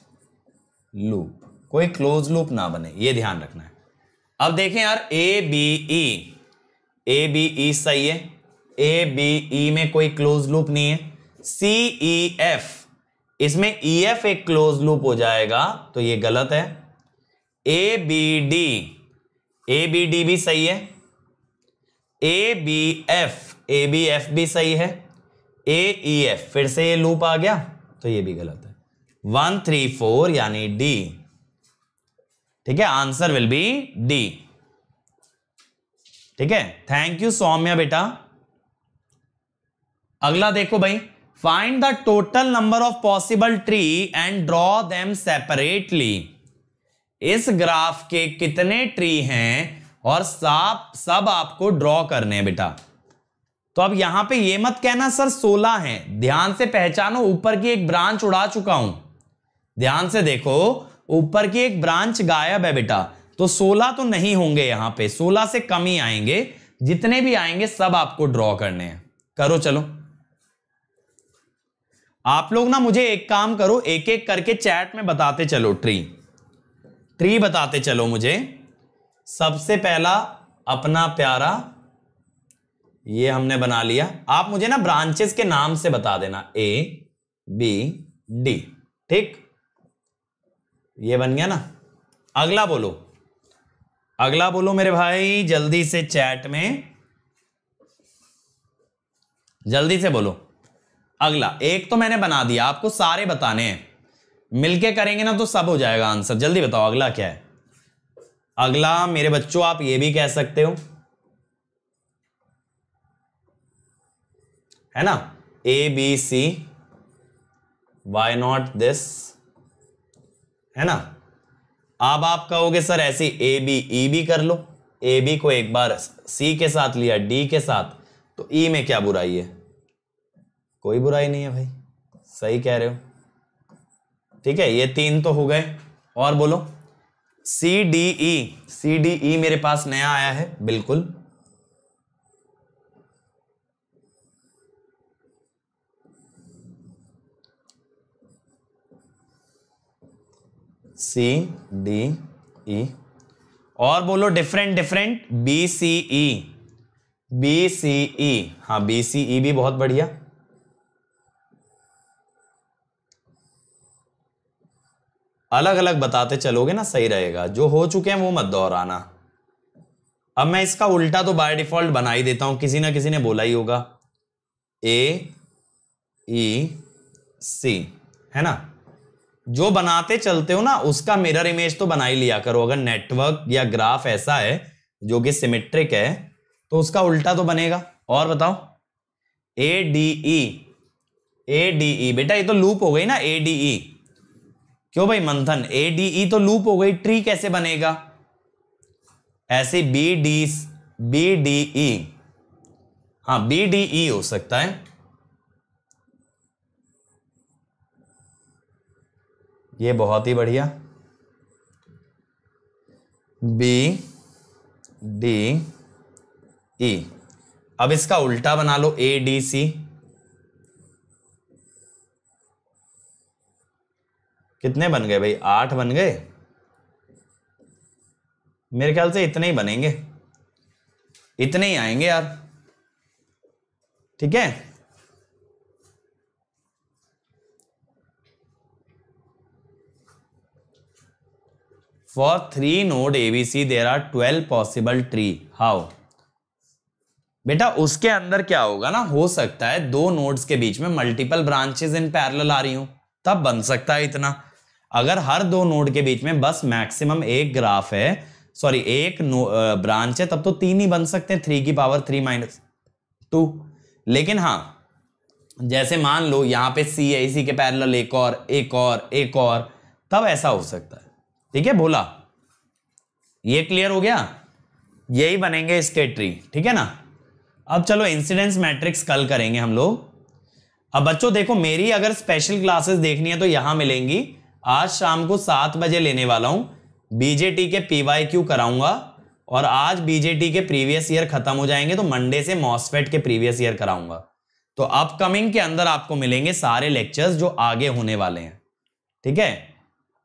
लूप कोई क्लोज लूप ना बने ये ध्यान रखना है अब देखें यार A B E A B E सही है ए बी ई में कोई क्लोज लूप नहीं है सी ई एफ इसमें ई e, एफ एक क्लोज लूप हो जाएगा तो ये गलत है A B D A B D भी सही है A B F A B F भी सही है ए ई एफ फिर से ये लूप आ गया तो ये भी गलत है वन थ्री फोर यानी डी ठीक है आंसर विल बी डी ठीक है थैंक यू सौम्या बेटा अगला देखो भाई find the total number of possible tree and draw them separately इस ग्राफ के कितने ट्री हैं और साप सब आपको ड्रॉ करने हैं बेटा तो अब यहां पे ये मत कहना सर सोलह हैं ध्यान से पहचानो ऊपर की एक ब्रांच उड़ा चुका हूं ध्यान से देखो ऊपर की एक ब्रांच गायब है बेटा तो सोलह तो नहीं होंगे यहां पे सोलह से कम ही आएंगे जितने भी आएंगे सब आपको ड्रॉ करने हैं करो चलो आप लोग ना मुझे एक काम करो एक एक करके चैट में बताते चलो ट्री थ्री बताते चलो मुझे सबसे पहला अपना प्यारा ये हमने बना लिया आप मुझे ना ब्रांचेस के नाम से बता देना ए बी डी ठीक ये बन गया ना अगला बोलो अगला बोलो मेरे भाई जल्दी से चैट में जल्दी से बोलो अगला एक तो मैंने बना दिया आपको सारे बताने हैं मिलके करेंगे ना तो सब हो जाएगा आंसर जल्दी बताओ अगला क्या है अगला मेरे बच्चों आप ये भी कह सकते हो है ना A B C Y not this है ना अब आप कहोगे सर ऐसी ए बी ई भी कर लो ए बी को एक बार सी के साथ लिया डी के साथ तो ई e में क्या बुराई है कोई बुराई नहीं है भाई सही कह रहे हो ठीक है ये तीन तो हो गए और बोलो C D E C D E मेरे पास नया आया है बिल्कुल सी डी ई और बोलो different different B C E B C E हाँ बी सी ई भी बहुत बढ़िया अलग अलग बताते चलोगे ना सही रहेगा जो हो चुके हैं वो मत दोहराना अब मैं इसका उल्टा तो बाय डिफॉल्ट बना ही देता हूं किसी ना किसी ने बोला ही होगा ए ई सी है ना जो बनाते चलते हो ना उसका मिरर इमेज तो बना ही लिया करो अगर नेटवर्क या ग्राफ ऐसा है जो कि सिमेट्रिक है तो उसका उल्टा तो बनेगा और बताओ A D E A D E बेटा ये तो लूप हो गई ना ए डी ई क्यों भाई मंथन ए डी ई तो लूप हो गई ट्री कैसे बनेगा ऐसे B D B D E हां बी डी ई हो सकता है ये बहुत ही बढ़िया बी डी ई अब इसका उल्टा बना लो ए डी सी कितने बन गए भाई आठ बन गए मेरे ख्याल से इतने ही बनेंगे इतने ही आएंगे यार ठीक है for three node ABC there are twelve possible tree how बेटा उसके अंदर क्या होगा ना हो सकता है दो नोड्स के बीच में मल्टीपल ब्रांचेस इन पैरेलल आ रही हूं तब बन सकता है इतना अगर हर दो नोड के बीच में बस मैक्सिमम एक ग्राफ है सॉरी एक ब्रांच है तब तो तीन ही बन सकते हैं थ्री की पावर थ्री माइनस टू लेकिन हाँ जैसे मान लो यहां पे सी है इसी के पैरेलल एक और एक और एक और तब ऐसा हो सकता है ठीक है बोला ये क्लियर हो गया यही बनेंगे इसके ट्री ठीक है ना अब चलो इंसिडेंस मैट्रिक्स कल करेंगे हम लोग अब बच्चों देखो मेरी अगर स्पेशल क्लासेस देखनी है तो यहां मिलेंगी आज शाम को सात बजे लेने वाला हूं बीजेटी के पीवाई क्यू कराऊंगा और आज बीजेटी के प्रीवियस ईयर खत्म हो जाएंगे तो मंडे से मॉसफेट के प्रीवियस ईयर कराऊंगा तो अपकमिंग के अंदर आपको मिलेंगे सारे लेक्चर्स जो आगे होने वाले हैं ठीक है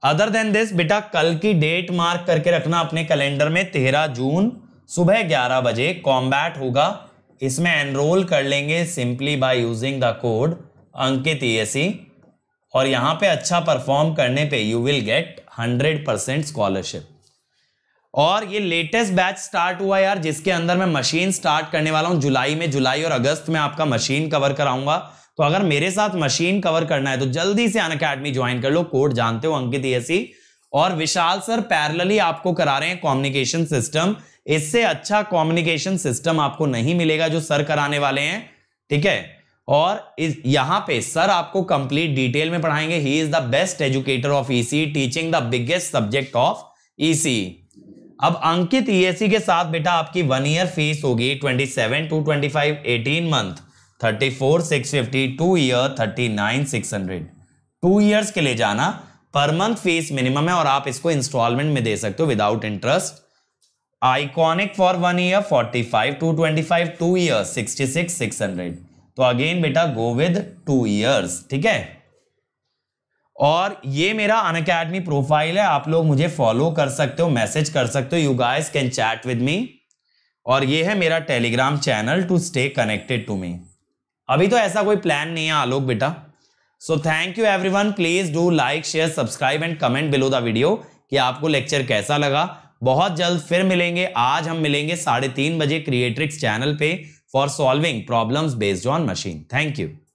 अदर देन दिस बेटा कल की डेट मार्क करके रखना अपने कैलेंडर में तेरह जून सुबह ग्यारह बजे कॉम्बैट होगा इसमें एनरोल कर लेंगे simply by using the code Ankit E e और यहां पे अच्छा परफॉर्म करने पे you will get 100 percent scholarship और ये लेटेस्ट बैच स्टार्ट हुआ यार जिसके अंदर मैं मशीन स्टार्ट करने वाला हूं जुलाई में जुलाई और अगस्त में आपका मशीन कवर कराऊंगा तो अगर मेरे साथ मशीन कवर करना है तो जल्दी से अन अकेडमी ज्वाइन कर लो कोड जानते हो अंकित एसी e और विशाल सर पैरलली आपको करा रहे हैं कॉम्युनिकेशन सिस्टम इससे अच्छा कॉम्युनिकेशन सिस्टम आपको नहीं मिलेगा जो सर कराने वाले हैं ठीक है और इस यहां पे सर आपको कंप्लीट डिटेल में पढ़ाएंगे he is the best educator of EC teaching the biggest subject of EC अब अंकित ईएससी e के साथ बेटा आपकी वन ईयर फीस होगी twenty seven two twenty five eighteen month thirty four six fifty two year thirty nine six hundred two years के लिए जाना per month fees minimum है और आप इसको इंस्टॉलमेंट में दे सकते हो without interest iconic for one year forty five two twenty five two year sixty six six hundred तो अगेन बेटा गो विद टू ईयर्स ठीक है और ये मेरा अन अकेडमी प्रोफाइल है आप लोग मुझे फॉलो कर सकते हो मैसेज कर सकते हो you guys can chat with me और ये है मेरा Telegram channel to stay connected to me अभी तो ऐसा कोई प्लान नहीं है आलोक बेटा so thank you everyone please do like share subscribe and comment below the video कि आपको लेक्चर कैसा लगा बहुत जल्द फिर मिलेंगे आज हम मिलेंगे साढ़े तीन बजे क्रिएट्रिक्स चैनल पे for solving problems based on machine. Thank you.